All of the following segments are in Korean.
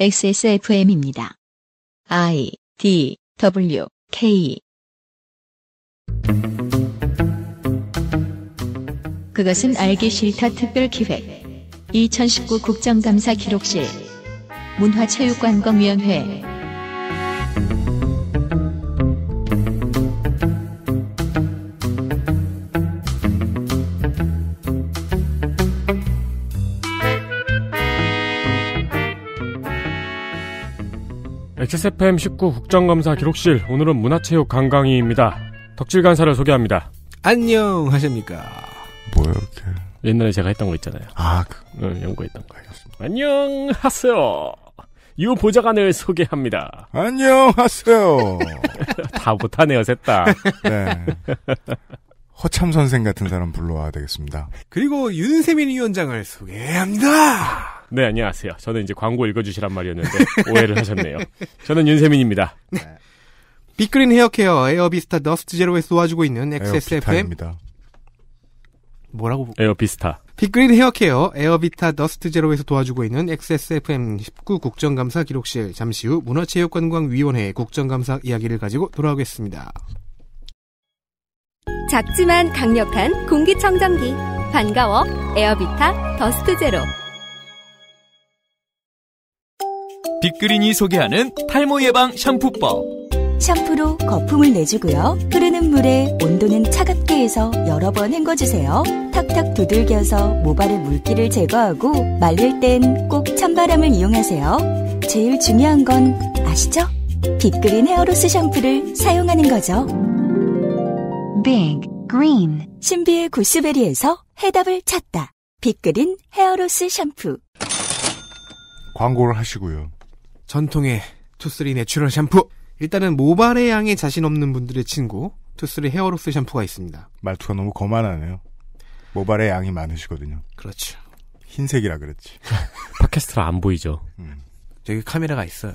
XSFM입니다. I D W K 그것은 알기 싫다 특별기획 2019 국정감사 기록실 문화체육관광위원회 XSFM 19 국정감사 기록실 오늘은 문화체육 강강희입니다. 덕질 간사를 소개합니다. 안녕하십니까? 뭐야 이렇게? 옛날에 제가 했던 거 있잖아요. 아, 그... 응, 연구했던 거. 알겠습니다. 안녕하세요. 유 보좌관을 소개합니다. 안녕하세요. 다 못하네요, 셋다. 네. 허참 선생 같은 사람 불러와야 되겠습니다. 그리고 윤세민 위원장을 소개합니다. 네, 안녕하세요. 저는 이제 광고 읽어주시란 말이었는데 오해를 하셨네요. 저는 윤세민입니다. 네. 빅그린 헤어케어 에어비스타 더스트 제로에 쏘아주고 있는 XSFM. 에어비입니다 뭐라고? 에어비스타. 빅그린 헤어케어 에어비타 더스트 제로에서 도와주고 있는 XSFM 19 국정감사 기록실 잠시 후 문화체육관광위원회 국정감사 이야기를 가지고 돌아오겠습니다. 작지만 강력한 공기청정기 반가워 에어비타 더스트 제로. 빅그린이 소개하는 탈모 예방 샴푸법. 샴푸로 거품을 내주고요. 흐르는 물에 온도는 차갑게 해서 여러 번 헹궈주세요. 탁탁 두들겨서 모발의 물기를 제거하고 말릴 땐 꼭 찬바람을 이용하세요. 제일 중요한 건 아시죠? 빅그린 헤어로스 샴푸를 사용하는 거죠. 빅 그린 신비의 구스베리에서 해답을 찾다. 빅그린 헤어로스 샴푸. 광고를 하시고요. 전통의 투쓰리 내추럴 샴푸. 일단은 모발의 양에 자신 없는 분들의 친구 투쓰리 헤어로스 샴푸가 있습니다. 말투가 너무 거만하네요. 모발의 양이 많으시거든요. 그렇죠. 흰색이라 그랬지. 팟캐스트라 안 보이죠. 음. 저기 카메라가 있어요.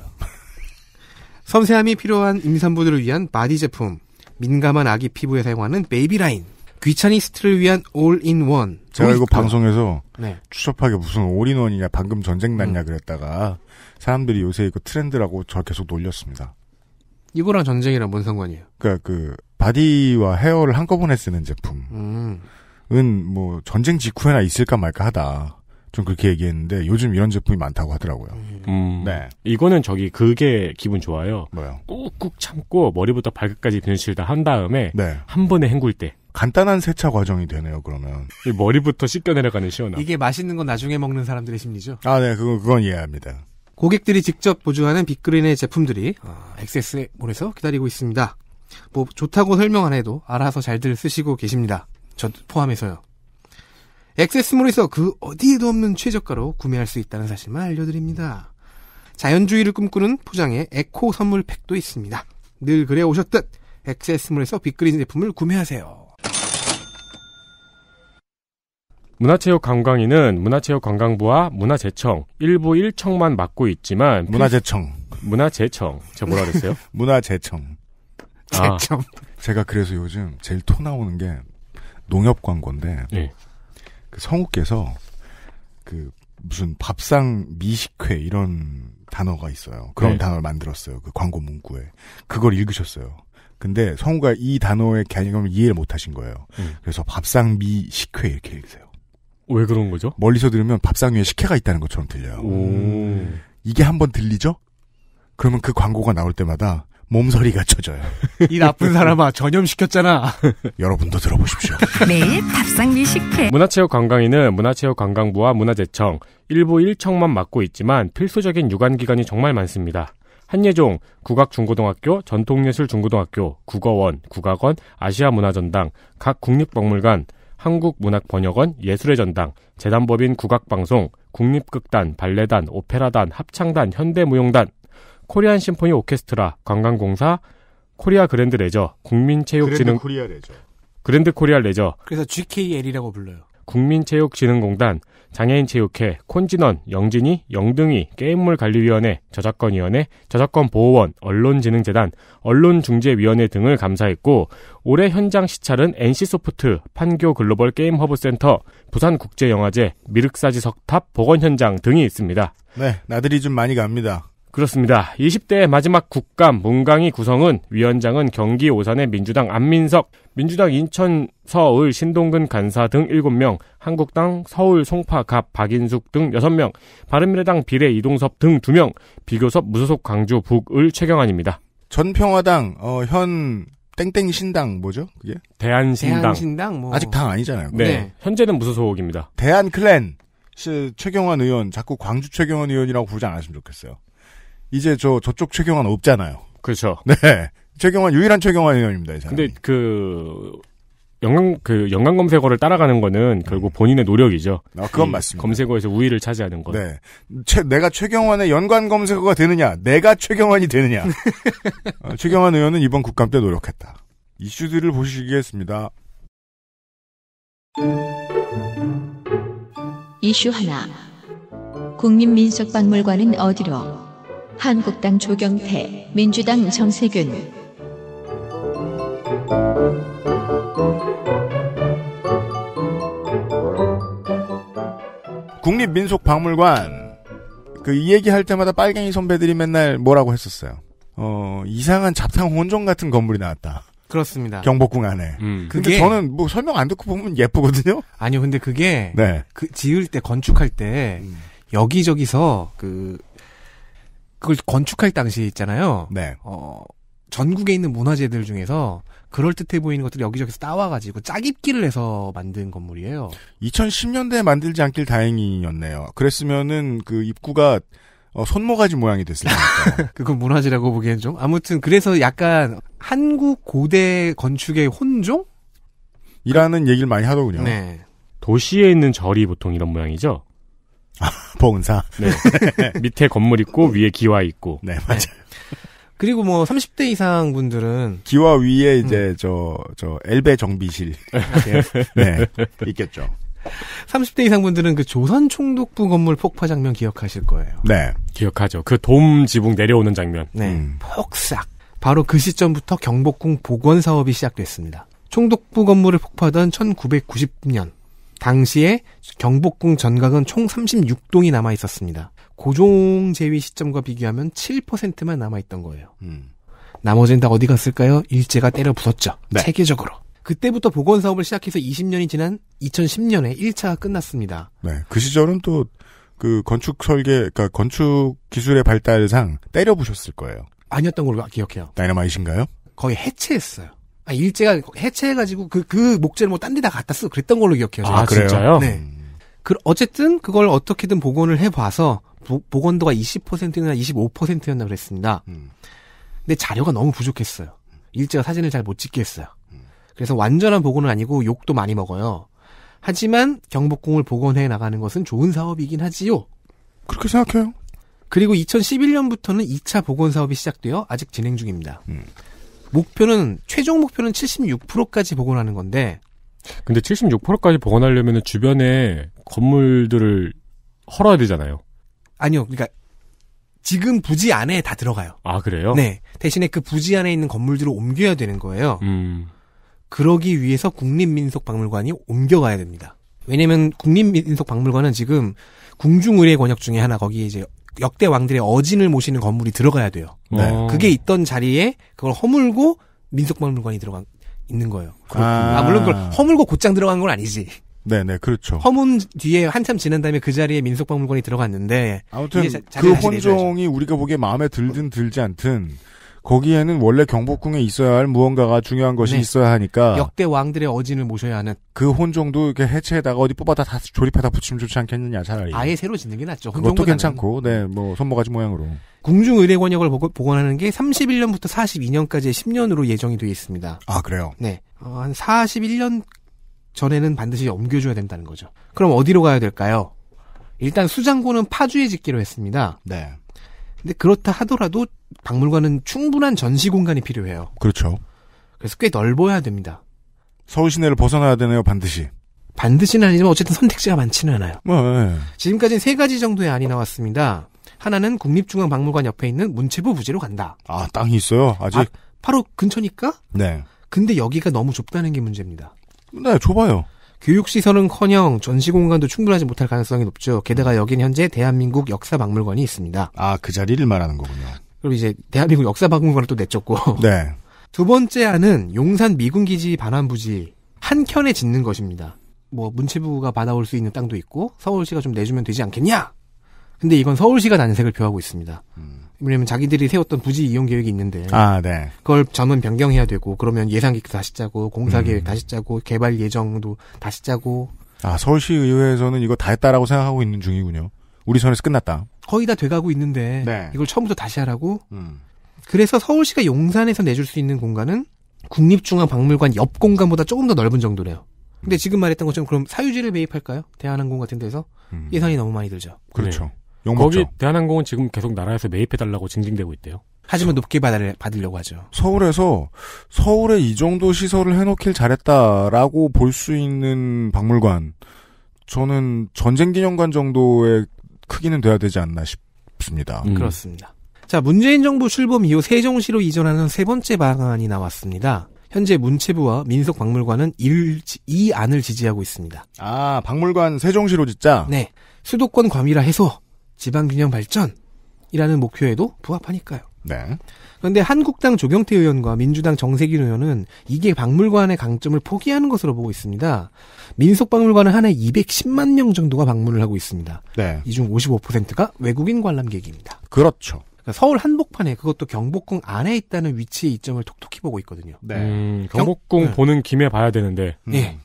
섬세함이 필요한 임산부들을 위한 바디 제품. 민감한 아기 피부에 사용하는 베이비라인. 귀차니스트를 위한 올인원. 제가 이거 방송에서 네. 추접하게 무슨 올인원이냐 방금 전쟁 났냐 음. 그랬다가 사람들이 요새 이거 트렌드라고 저 계속 놀렸습니다. 이거랑 전쟁이랑 뭔 상관이에요? 그러니까 그 바디와 헤어를 한꺼번에 쓰는 제품은 음. 뭐 전쟁 직후에나 있을까 말까 하다. 좀 그렇게 얘기했는데 요즘 이런 제품이 많다고 하더라고요. 음, 음. 네. 이거는 저기 그게 기분 좋아요. 뭐요? 꾹꾹 참고 머리부터 발끝까지 변실 다한 다음에 네. 한 번에 헹굴 때. 간단한 세차 과정이 되네요. 그러면 머리부터 씻겨 내려가는 시원함. 이게 맛있는 건 나중에 먹는 사람들의 심리죠. 아, 네, 그건 그건 이해합니다. 고객들이 직접 보증하는 빅그린의 제품들이 XS몰에서 아, 기다리고 있습니다. 뭐 좋다고 설명 안 해도 알아서 잘들 쓰시고 계십니다. 저 포함해서요. 엑세스몰에서 그 어디에도 없는 최저가로 구매할 수 있다는 사실만 알려드립니다. 자연주의를 꿈꾸는 포장에 에코 선물 팩도 있습니다. 늘 그래 오셨듯 엑세스몰에서 빅그린 제품을 구매하세요. 문화체육관광위는 문화체육관광부와 문화재청, 일부 일청만 맡고 있지만 문화재청. 문화재청. 제가 뭐라 그랬어요? 문화재청. 아. 재청. 아. 제가 그래서 요즘 제일 토 나오는 게 농협 광고인데 네. 예. 그 성우께서 그 무슨 밥상 미식회 이런 단어가 있어요. 그런 네. 단어를 만들었어요. 그 광고 문구에. 그걸 읽으셨어요. 근데 성우가 이 단어의 개념을 이해를 못 하신 거예요. 음. 그래서 밥상 미식회 이렇게 읽으세요. 왜 그런 거죠? 멀리서 들으면 밥상 위에 식혜가 있다는 것처럼 들려요. 오. 음. 이게 한번 들리죠? 그러면 그 광고가 나올 때마다 몸서리가 쳐져요. 이 나쁜 사람아 전염시켰잖아. 여러분도 들어보십시오. 매일 밥상 위 식혜. 문화체육 관광위는 문화체육 관광부와 문화재청, 일부 일청만 맡고 있지만 필수적인 유관 기관이 정말 많습니다. 한예종, 국악중고등학교, 전통예술중고등학교, 국어원, 국악원, 아시아문화전당, 각 국립박물관, 한국문학번역원 예술의 전당, 재단법인 국악방송, 국립극단, 발레단, 오페라단, 합창단, 현대무용단, 코리안 심포니 오케스트라, 관광공사, 코리아 그랜드 레저, 국민체육진흥 그랜드 코리아 레저. 그랜드 코리아 레저. 그래서 GKL이라고 불러요. 국민체육진흥공단, 장애인체육회, 콘진원, 영진이, 영등이, 게임물관리위원회, 저작권위원회, 저작권보호원, 언론진흥재단, 언론중재위원회 등을 감사했고 올해 현장 시찰은 NC소프트, 판교글로벌 게임허브센터, 부산국제영화제, 미륵사지석탑, 보건현장 등이 있습니다. 네, 나들이 좀 많이 갑니다. 그렇습니다. 20대 마지막 국감 문강희 구성은 위원장은 경기 오산의 민주당 안민석, 민주당 인천 서울 신동근 간사 등 7명, 한국당 서울 송파 갑 박인숙 등 6명, 바른미래당 비례 이동섭 등 2명, 비교섭 무소속 광주 북을 최경환입니다. 전평화당 어, 현 땡땡 신당 뭐죠? 그게? 대한신당. 대한신당 뭐. 아직 당 아니잖아요. 네. 네. 현재는 무소속입니다. 대한클랜. 최경환 의원 자꾸 광주 최경환 의원이라고 부르지 않았으면 좋겠어요. 이제 저 저쪽 최경환 없잖아요. 그렇죠. 네. 최경환 유일한 최경환 의원입니다. 이사 근데 그 연관 그 연관 검색어를 따라가는 거는 결국 본인의 노력이죠. 아, 그건 맞습니다. 검색어에서 우위를 차지하는 것. 네. 최, 내가 최경환의 연관 검색어가 되느냐, 내가 최경환이 되느냐. 어, 최경환 의원은 이번 국감 때 노력했다. 이슈들을 보시겠습니다. 이슈 하나. 국립민속박물관은 어디로? 한국당 조경태, 민주당 정세균. 국립민속박물관 그이 얘기할 때마다 빨갱이 선배들이 맨날 뭐라고 했었어요. 어 이상한 잡탕 혼종 같은 건물이 나왔다. 그렇습니다. 경복궁 안에. 음. 그게 저는 뭐 설명 안 듣고 보면 예쁘거든요. 아니요, 근데 그게 네. 그 지을 때 건축할 때 음. 여기저기서 그 그걸 건축할 당시 있잖아요. 네. 어, 전국에 있는 문화재들 중에서 그럴듯해 보이는 것들이 여기저기서 따와가지고 짜깁기를 해서 만든 건물이에요. 2010년대에 만들지 않길 다행이었네요. 그랬으면은 그 입구가 어, 손모가지 모양이 됐을 거예요. 그건 문화재라고 보기엔 좀. 아무튼 그래서 약간 한국 고대 건축의 혼종? 이라는 얘기를 많이 하더군요. 네. 도시에 있는 절이 보통 이런 모양이죠? 보은사. 네. 밑에 건물 있고 위에 기와 있고. 네, 맞아요. 네. 그리고 뭐 30대 이상 분들은 기와 위에 음. 이제 저저 음. 엘베 정비실 예. 네 있겠죠. 30대 이상 분들은 그 조선 총독부 건물 폭파 장면 기억하실 거예요. 네, 기억하죠. 그 돔 지붕 내려오는 장면. 네, 음. 음. 폭삭. 바로 그 시점부터 경복궁 복원 사업이 시작됐습니다. 총독부 건물을 폭파하던 1990년 당시에 경복궁 전각은 총 36동이 남아 있었습니다. 고종 제위 시점과 비교하면 7%만 남아 있던 거예요. 음. 나머지는 다 어디 갔을까요? 일제가 때려 부쉈죠. 네. 세계적으로. 그때부터 복원 사업을 시작해서 20년이 지난 2010년에 1차가 끝났습니다. 네. 그 시절은 또 그 건축 설계, 그러니까 건축 기술의 발달상 때려 부셨을 거예요. 아니었던 걸로 기억해요. 다이너마이신가요? 거의 해체했어요. 아, 일제가 해체해가지고 그, 그 목재를 뭐 딴 데다 갖다 쓰고 그랬던 걸로 기억해요. 제가. 아, 진짜요? 네. 음. 그, 어쨌든 그걸 어떻게든 복원을 해봐서 보, 복원도가 20%나 25%였나 그랬습니다. 음. 근데 자료가 너무 부족했어요. 일제가 사진을 잘 못 찍게 했어요. 음. 그래서 완전한 복원은 아니고 욕도 많이 먹어요. 하지만 경복궁을 복원해 나가는 것은 좋은 사업이긴 하지요. 그렇게 생각해요. 그리고 2011년부터는 2차 복원 사업이 시작되어 아직 진행 중입니다. 음. 목표는 최종 목표는 76%까지 복원하는 건데. 근데 76%까지 복원하려면 주변에 건물들을 헐어야 되잖아요. 아니요, 그러니까 지금 부지 안에 다 들어가요. 아 그래요? 네. 대신에 그 부지 안에 있는 건물들을 옮겨야 되는 거예요. 음. 그러기 위해서 국립민속박물관이 옮겨가야 됩니다. 왜냐면 국립민속박물관은 지금 궁중의례 권역 중에 하나 거기 이제 역대 왕들의 어진을 모시는 건물이 들어가야 돼요. 네. 네. 그게 있던 자리에 그걸 허물고 민속박물관이 들어간 있는 거예요. 아. 아. 물론 그걸 허물고 곧장 들어간 건 아니지. 네네 그렇죠. 허문 뒤에 한참 지난 다음에 그 자리에 민속박물관이 들어갔는데 아무튼 자, 그 혼종이 해줘야죠. 우리가 보기에 마음에 들든 들지 않든 거기에는 원래 경복궁에 있어야 할 무언가가 중요한 것이 네. 있어야 하니까 역대 왕들의 어진을 모셔야 하는 그 혼종도 이렇게 해체에다가 어디 뽑아다 다 조립하다 붙이면 좋지 않겠느냐 차라리 아예 새로 짓는 게 낫죠. 그 그것도 괜찮고 네 뭐 손모가지 모양으로 궁중의례 권역을 복원하는 게 31년부터 42년까지의 10년으로 예정이 되어 있습니다. 아 그래요? 네. 어, 한 41년 전에는 반드시 옮겨줘야 된다는 거죠. 그럼 어디로 가야 될까요? 일단 수장고는 파주에 짓기로 했습니다. 네. 근데 그렇다 하더라도 박물관은 충분한 전시 공간이 필요해요. 그렇죠. 그래서 꽤 넓어야 됩니다. 서울 시내를 벗어나야 되네요, 반드시. 반드시는 아니지만 어쨌든 선택지가 많지는 않아요. 네. 지금까지는 세 가지 정도의 안이 나왔습니다. 하나는 국립중앙박물관 옆에 있는 문체부 부지로 간다. 아, 땅이 있어요? 아직? 아, 바로 근처니까? 네. 근데 여기가 너무 좁다는 게 문제입니다. 네, 좁아요. 교육시설은커녕 전시공간도 충분하지 못할 가능성이 높죠. 게다가 음. 여긴 현재 대한민국 역사박물관이 있습니다. 아, 그 자리를 말하는 거군요. 그럼 이제 대한민국 역사박물관을 또 내쫓고. 네. 두 번째 안은 용산 미군기지 반환부지 한켠에 짓는 것입니다. 뭐 문체부가 받아올 수 있는 땅도 있고 서울시가 좀 내주면 되지 않겠냐? 근데 이건 서울시가 난색을 표하고 있습니다. 음. 왜냐면 자기들이 세웠던 부지 이용 계획이 있는데 아, 네. 그걸 전문 변경해야 되고 그러면 예산 계획 다시 짜고 공사 계획 음. 다시 짜고 개발 예정도 다시 짜고 아 서울시 의회에서는 이거 다 했다라고 생각하고 있는 중이군요. 우리 선에서 끝났다. 거의 다 돼가고 있는데 네. 이걸 처음부터 다시 하라고. 음. 그래서 서울시가 용산에서 내줄 수 있는 공간은 국립중앙박물관 옆 공간보다 조금 더 넓은 정도래요. 근데 음. 지금 말했던 것처럼 그럼 사유지를 매입할까요? 대한항공 같은 데서 음. 예산이 너무 많이 들죠. 그렇죠. 네. 거기 먹죠. 대한항공은 지금 계속 나라에서 매입해달라고 징징대고 있대요. 하지만 높게 받을, 받으려고 하죠. 서울에서 서울에 이 정도 시설을 해놓길 잘했다라고 볼 수 있는 박물관 저는 전쟁기념관 정도의 크기는 돼야 되지 않나 싶습니다. 음. 그렇습니다. 자 문재인 정부 출범 이후 세종시로 이전하는 세 번째 방안이 나왔습니다. 현재 문체부와 민속박물관은 이 안을 지지하고 있습니다. 아 박물관 세종시로 짓자. 네 수도권 과밀라 해소 지방균형 발전이라는 목표에도 부합하니까요. 네. 그런데 한국당 조경태 의원과 민주당 정세균 의원은 이게 박물관의 강점을 포기하는 것으로 보고 있습니다. 민속박물관은 한 해 210만 명 정도가 방문을 하고 있습니다. 네. 이 중 55%가 외국인 관람객입니다. 그렇죠. 그러니까 서울 한복판에 그것도 경복궁 안에 있다는 위치의 이점을 톡톡히 보고 있거든요. 네. 음, 경복궁 경... 네. 보는 김에 봐야 되는데. 음. 네.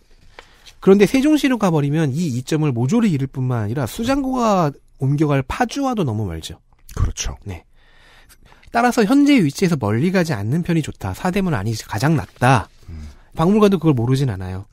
그런데 세종시로 가버리면 이 이점을 모조리 잃을 뿐만 아니라 수장고가 옮겨갈 파주와도 너무 멀죠. 그렇죠. 네. 따라서 현재 위치에서 멀리 가지 않는 편이 좋다. 사대문 안이 가장 낫다. 음. 박물관도 그걸 모르진 않아요.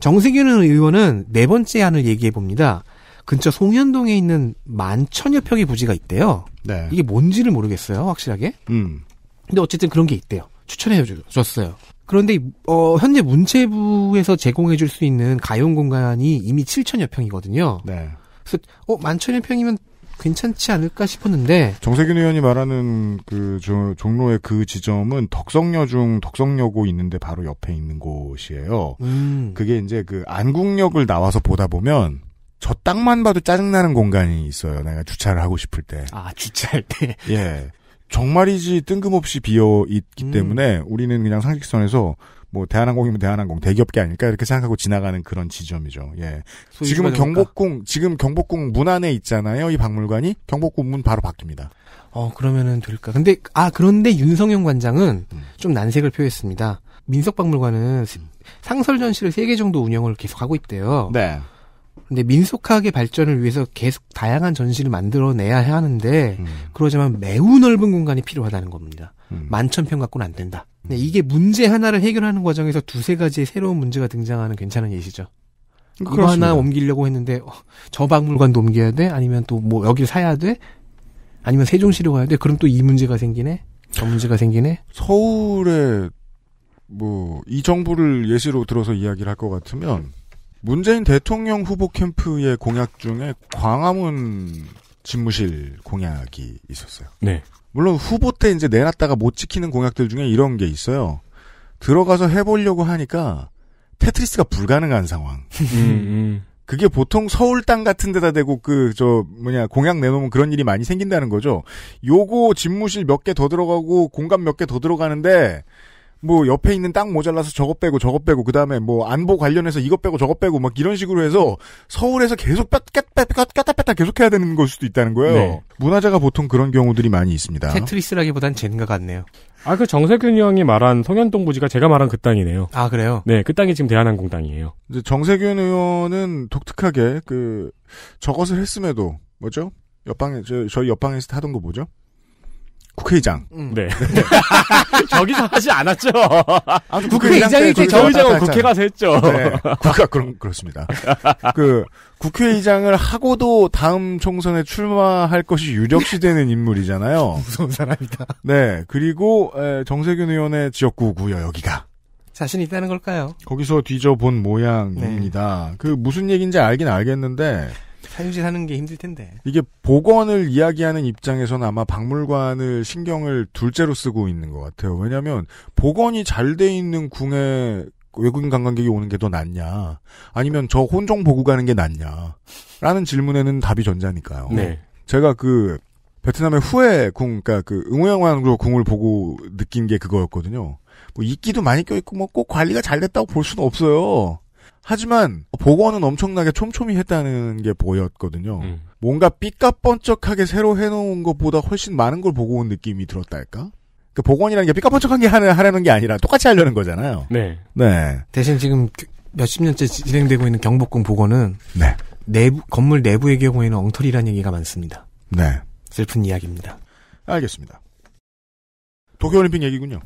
정세균 의원은 네 번째 안을 얘기해 봅니다. 근처 송현동에 있는 만천여 평의 부지가 있대요. 네. 이게 뭔지를 모르겠어요, 확실하게. 음. 근데 어쨌든 그런 게 있대요. 추천해 줬어요. 그런데 어, 현재 문체부에서 제공해 줄 수 있는 가용 공간이 이미 7천여 평이거든요. 네. 그래서 어 만천여 평이면 괜찮지 않을까 싶었는데 정세균 의원이 말하는 그 저, 종로의 그 지점은 덕성여 중 덕성여고 있는데 바로 옆에 있는 곳이에요. 음. 그게 이제 그 안국역을 나와서 보다 보면 저 땅만 봐도 짜증나는 공간이 있어요. 내가 주차를 하고 싶을 때. 아 주차할 때. 예. 정말이지 뜬금없이 비어 있기 음. 때문에 우리는 그냥 상식선에서 뭐 대한항공이면 대한항공 대기업 게 아닐까 이렇게 생각하고 지나가는 그런 지점이죠. 예. 지금은 경복궁 지금 경복궁 문 안에 있잖아요. 이 박물관이 경복궁 문 바로 바뀝니다. 어 그러면은 될까? 근데 아 그런데 윤성영 관장은 음. 좀 난색을 표했습니다. 민속박물관은 음. 상설 전시를 3개 정도 운영을 계속 하고 있대요. 네. 근데 민속학의 발전을 위해서 계속 다양한 전시를 만들어내야 하는데 음. 그러지만 매우 넓은 공간이 필요하다는 겁니다. 음. 만천 평 갖고는 안 된다. 네, 이게 문제 하나를 해결하는 과정에서 두세 가지의 새로운 문제가 등장하는 괜찮은 예시죠. 그렇거 하나 옮기려고 했는데 어, 저 박물관도 옮겨야 돼? 아니면 또 뭐 여기를 사야 돼? 아니면 세종시로 가야 돼? 그럼 또 이 문제가 생기네? 저 문제가 생기네? 서울에 뭐이 정부를 예시로 들어서 이야기를 할 것 같으면 문재인 대통령 후보 캠프의 공약 중에 광화문 집무실 공약이 있었어요. 네. 물론 후보 때 이제 내놨다가 못 지키는 공약들 중에 이런 게 있어요. 들어가서 해보려고 하니까 테트리스가 불가능한 상황. 음, 음. 그게 보통 서울 땅 같은 데다 대고 그 저 뭐냐 공약 내놓으면 그런 일이 많이 생긴다는 거죠. 요거 집무실 몇 개 더 들어가고 공간 몇 개 더 들어가는데 뭐 옆에 있는 땅 모자라서 저거 빼고 저거 빼고 그다음에 뭐 안보 관련해서 이것 빼고 저거 빼고 막 이런 식으로 해서 서울에서 계속 뺐다 뺐다 계속 해야 되는 걸 수도 있다는 거예요. 네. 문화재가 보통 그런 경우들이 많이 있습니다. 테트리스라기보단 젠가 같네요. 아 그 정세균 형이 말한 성현동 부지가 제가 말한 그 땅이네요. 아 그래요? 네, 그 땅이 지금 대한항공 땅이에요. 이제 정세균 의원은 독특하게 그 저것을 했음에도 뭐죠? 옆방에 저, 저희 옆방에서 하던거 뭐죠? 국회의장. 음. 네. 저기서 하지 않았죠. 아, 국회의장이 저의장은 국회 가서 했죠. 네. 국가 그런 그렇습니다. 그 국회의장을 하고도 다음 총선에 출마할 것이 유력시되는 인물이잖아요. 무서운 사람이다. 네. 그리고 정세균 의원의 지역구구요 여기가. 자신 있다는 걸까요? 거기서 뒤져본 모양입니다. 네. 그 무슨 얘기인지 알긴 알겠는데 사유지사는게 힘들 텐데. 이게 복원을 이야기하는 입장에서는 아마 박물관을 신경을 둘째로 쓰고 있는 것 같아요. 왜냐하면 복원이 잘 돼 있는 궁에 외국인 관광객이 오는 게 더 낫냐, 아니면 저 혼종 보고 가는 게 낫냐라는 질문에는 답이 전자니까요. 네. 제가 그 베트남의 후에 궁, 그러니까 그 응우영왕으로 궁을 보고 느낀 게 그거였거든요. 뭐 이끼도 많이 껴있고 뭐 꼭 관리가 잘 됐다고 볼 수는 없어요. 하지만 복원은 엄청나게 촘촘히 했다는 게 보였거든요. 음. 뭔가 삐까뻔쩍하게 새로 해놓은 것보다 훨씬 많은 걸 보고 온 느낌이 들었달까? 그 복원이라는 게 삐까뻔쩍한 게하려는게 아니라 똑같이 하려는 거잖아요. 네. 네. 대신 지금 몇십 년째 진행되고 있는 경복궁 복원은 네. 내부, 건물 내부의 경우에는 엉터리라는 얘기가 많습니다. 네. 슬픈 이야기입니다. 알겠습니다. 도쿄올림픽 얘기군요.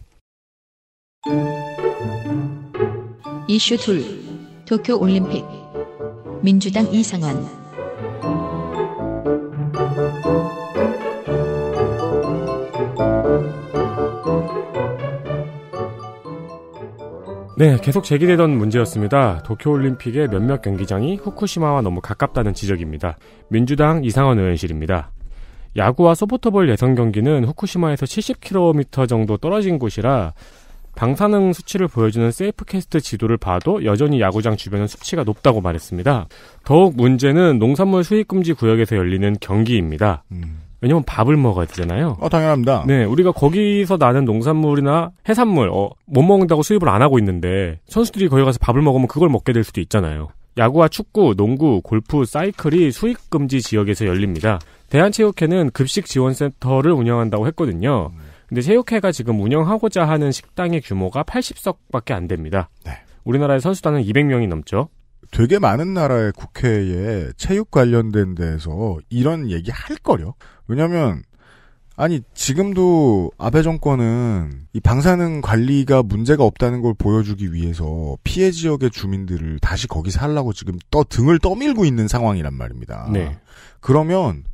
이슈 2 도쿄 올림픽 민주당 이상원 네, 계속 제기되던 문제였습니다. 도쿄올림픽의 몇몇 경기장이 후쿠시마와 너무 가깝다는 지적입니다. 민주당 이상원 의원실입니다. 야구와 소프트볼 예선 경기는 후쿠시마에서 70km 정도 떨어진 곳이라 방사능 수치를 보여주는 세이프캐스트 지도를 봐도 여전히 야구장 주변은 수치가 높다고 말했습니다. 더욱 문제는 농산물 수입금지 구역에서 열리는 경기입니다. 음. 왜냐면 밥을 먹어야 되잖아요. 어, 당연합니다. 네, 우리가 거기서 나는 농산물이나 해산물, 어, 못 먹는다고 수입을 안 하고 있는데, 선수들이 거기 가서 밥을 먹으면 그걸 먹게 될 수도 있잖아요. 야구와 축구, 농구, 골프, 사이클이 수입금지 지역에서 열립니다. 대한체육회는 급식 지원센터를 운영한다고 했거든요. 음. 근데 체육회가 지금 운영하고자 하는 식당의 규모가 80석밖에 안 됩니다. 네. 우리나라의 선수단은 200명이 넘죠. 되게 많은 나라의 국회에 체육 관련된 데에서 이런 얘기 할 거려. 왜냐면 아니 지금도 아베 정권은 이 방사능 관리가 문제가 없다는 걸 보여주기 위해서 피해 지역의 주민들을 다시 거기 살라고 지금 떠 등을 떠밀고 있는 상황이란 말입니다. 네. 그러면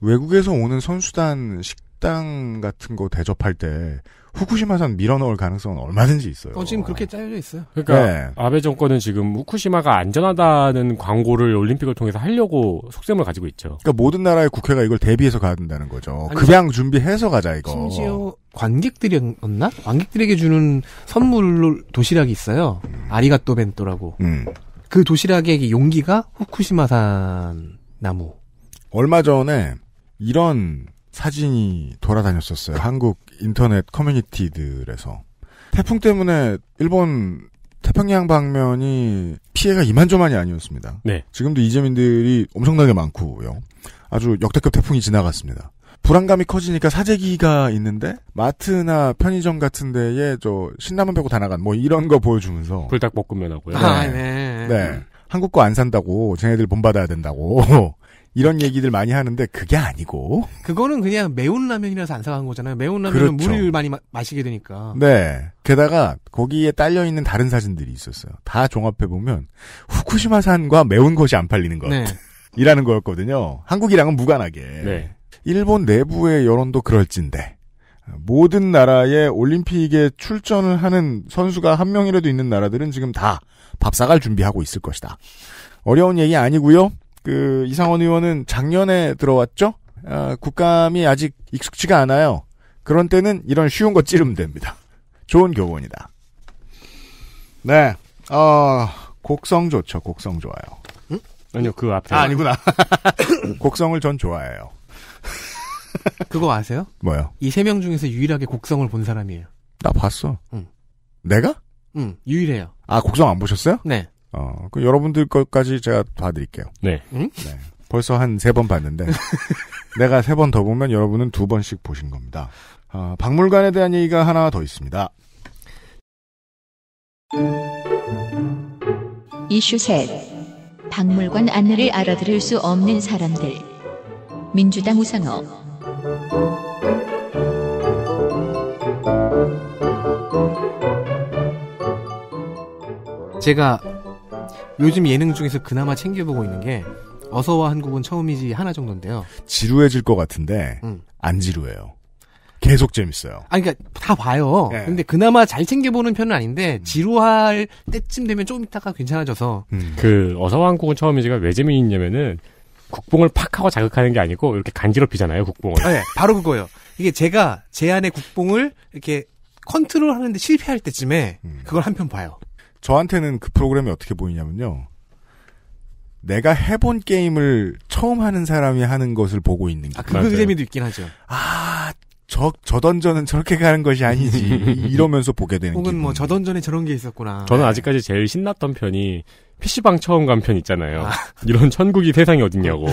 외국에서 오는 선수단 식 식당 같은 거 대접할 때 후쿠시마산 밀어넣을 가능성은 얼마든지 있어요. 어, 지금 그렇게 짜여져 있어요. 그러니까 네. 아베 정권은 지금 후쿠시마가 안전하다는 광고를 올림픽을 통해서 하려고 속셈을 가지고 있죠. 그러니까 모든 나라의 국회가 이걸 대비해서 가야 된다는 거죠. 아니, 급양 그 준비해서 가자 이거. 심지어 관객들이었나? 관객들에게 주는 선물 로 도시락이 있어요. 음. 아리가또 벤또라고 음. 그 도시락의 용기가 후쿠시마산 나무. 얼마 전에 이런 사진이 돌아다녔었어요. 한국 인터넷 커뮤니티들에서. 태풍 때문에 일본 태평양 방면이 피해가 이만저만이 아니었습니다. 네. 지금도 이재민들이 엄청나게 많고요. 아주 역대급 태풍이 지나갔습니다. 불안감이 커지니까 사재기가 있는데 마트나 편의점 같은 데에 저 신라면 빼고 다 나간 뭐 이런 거 보여주면서 불닭볶음면 하고요. 네. 아, 네. 네. 네. 한국 거 안 산다고 쟤네들 본받아야 된다고 이런 얘기들 많이 하는데 그게 아니고 그거는 그냥 매운 라면이라서 안 사간 거잖아요. 매운 라면은 그렇죠. 물을 많이 마, 시게 되니까. 네. 게다가 거기에 딸려 있는 다른 사진들이 있었어요. 다 종합해 보면 후쿠시마산과 매운 것이 안 팔리는 것 네. 이라는 거였거든요. 한국이랑은 무관하게. 네. 일본 내부의 여론도 그럴진데 모든 나라의 올림픽에 출전을 하는 선수가 한 명이라도 있는 나라들은 지금 다 밥 사갈 준비하고 있을 것이다. 어려운 얘기 아니고요. 그 이상원 의원은 작년에 들어왔죠. 아, 국감이 아직 익숙치가 않아요. 그런 때는 이런 쉬운 거 찌르면 됩니다. 좋은 교훈이다. 네, 어, 곡성 좋죠. 곡성 좋아요. 응? 아니요, 그 앞에. 아, 니구나 곡성을 전 좋아해요. 그거 아세요? 뭐요? 이 세 명 중에서 유일하게 곡성을 본 사람이에요. 나 봤어. 응. 내가? 응, 유일해요. 아, 곡성 안 보셨어요? 네. 어, 그 여러분들 것까지 제가 봐드릴게요. 네. 응? 네. 벌써 한 세 번 봤는데 내가 세 번 더 보면 여러분은 두 번씩 보신 겁니다. 어, 박물관에 대한 얘기가 하나 더 있습니다. 이슈 셋. 박물관 안내를 알아들을 수 없는 사람들. 민주당 우상호. 제가 요즘 예능 중에서 그나마 챙겨보고 있는 게 어서와 한국은 처음이지 하나 정도인데요. 지루해질 것 같은데 음. 안 지루해요. 계속 재밌어요. 아, 그러니까 다 봐요. 네. 근데 그나마 잘 챙겨보는 편은 아닌데 음. 지루할 때쯤 되면 조금 있다가 괜찮아져서. 음. 그 어서와 한국은 처음이지가 왜 재미있냐면은 국뽕을 팍 하고 자극하는 게 아니고 이렇게 간지럽히잖아요 국뽕을. 네, 바로 그거예요. 이게 제가 제 안의 국뽕을 이렇게 컨트롤하는데 실패할 때쯤에 음. 그걸 한 편 봐요. 저한테는 그 프로그램이 어떻게 보이냐면요. 내가 해본 게임을 처음 하는 사람이 하는 것을 보고 있는 게. 아, 그거 그 재미도 있긴 하죠. 아, 저, 저 던전은 저렇게 가는 것이 아니지. 이러면서 보게 되는 혹은 기분. 뭐, 저 던전에 저런 게 있었구나. 저는 네. 아직까지 제일 신났던 편이, PC방 처음 간 편 있잖아요. 아. 이런 천국이 세상이 어딨냐고.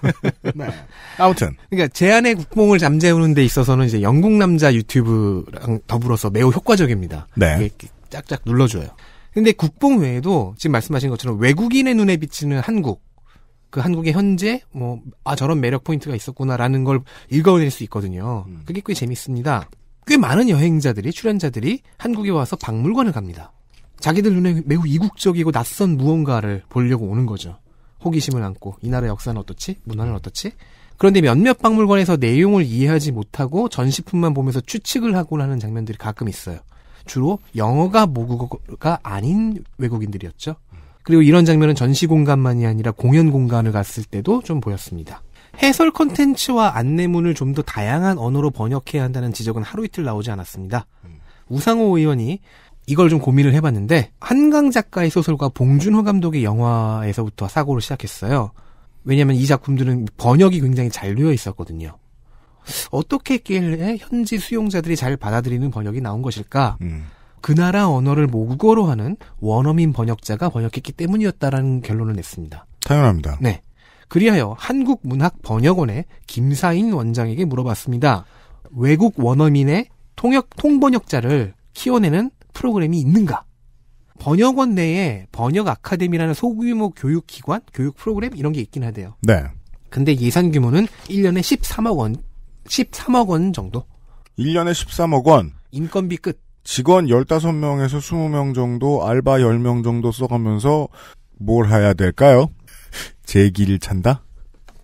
네. 아무튼. 그러니까 제안의 국뽕을 잠재우는 데 있어서는 이제 영국 남자 유튜브랑 더불어서 매우 효과적입니다. 네. 짝짝 눌러줘요. 근데 국뽕 외에도 지금 말씀하신 것처럼 외국인의 눈에 비치는 한국, 그 한국의 현재 뭐 아 저런 매력 포인트가 있었구나라는 걸 읽어낼 수 있거든요. 음. 그게 꽤 재밌습니다. 꽤 많은 여행자들이 출연자들이 한국에 와서 박물관을 갑니다. 자기들 눈에 매우 이국적이고 낯선 무언가를 보려고 오는 거죠. 호기심을 안고 이 나라 역사는 어떻지? 문화는 어떻지? 그런데 몇몇 박물관에서 내용을 이해하지 못하고 전시품만 보면서 추측을 하곤 하는 장면들이 가끔 있어요. 주로 영어가 모국어가 아닌 외국인들이었죠. 그리고 이런 장면은 전시 공간만이 아니라 공연 공간을 갔을 때도 좀 보였습니다. 해설 콘텐츠와 안내문을 좀 더 다양한 언어로 번역해야 한다는 지적은 하루 이틀 나오지 않았습니다. 우상호 의원이 이걸 좀 고민을 해봤는데 한강 작가의 소설과 봉준호 감독의 영화에서부터 사고를 시작했어요. 왜냐하면 이 작품들은 번역이 굉장히 잘 되어 있었거든요. 어떻게 했길래 현지 수용자들이 잘 받아들이는 번역이 나온 것일까? 음. 그 나라 언어를 모국어로 하는 원어민 번역자가 번역했기 때문이었다라는 결론을 냈습니다. 당연합니다. 네. 그리하여 한국문학번역원의 김사인 원장에게 물어봤습니다. 외국 원어민의 통역 통번역자를 키워내는 프로그램이 있는가? 번역원 내에 번역 아카데미라는 소규모 교육기관, 교육 프로그램 이런 게 있긴 하대요. 네. 근데 예산 규모는 1년에 13억 원 13억 원 정도. 1년에 13억 원. 인건비 끝. 직원 15명에서 20명 정도, 알바 10명 정도 써가면서 뭘 해야 될까요? 제길를 찬다?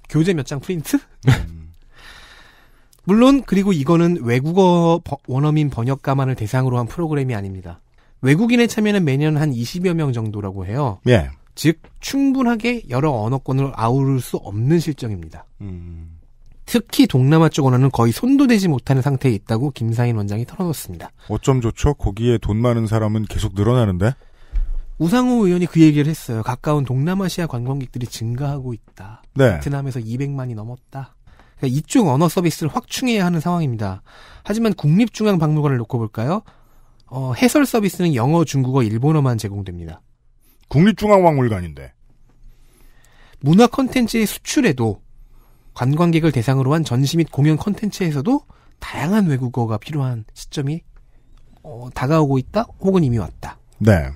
교재 몇 장 프린트? 네. 물론 그리고 이거는 외국어 원어민 번역가만을 대상으로 한 프로그램이 아닙니다. 외국인의 참여는 매년 한 20여 명 정도라고 해요. 예. 즉 충분하게 여러 언어권을 아우를 수 없는 실정입니다. 음. 특히 동남아 쪽 언어는 거의 손도 대지 못하는 상태에 있다고 김상인 원장이 털어놓습니다. 어쩜 좋죠? 거기에 돈 많은 사람은 계속 늘어나는데? 우상호 의원이 그 얘기를 했어요. 가까운 동남아시아 관광객들이 증가하고 있다. 네. 베트남에서 200만이 넘었다. 그러니까 이쪽 언어 서비스를 확충해야 하는 상황입니다. 하지만 국립중앙박물관을 놓고 볼까요? 어, 해설 서비스는 영어, 중국어, 일본어만 제공됩니다. 국립중앙박물관인데. 문화 콘텐츠의 수출에도 관광객을 대상으로 한 전시 및 공연 콘텐츠에서도 다양한 외국어가 필요한 시점이 어, 다가오고 있다 혹은 이미 왔다. 네.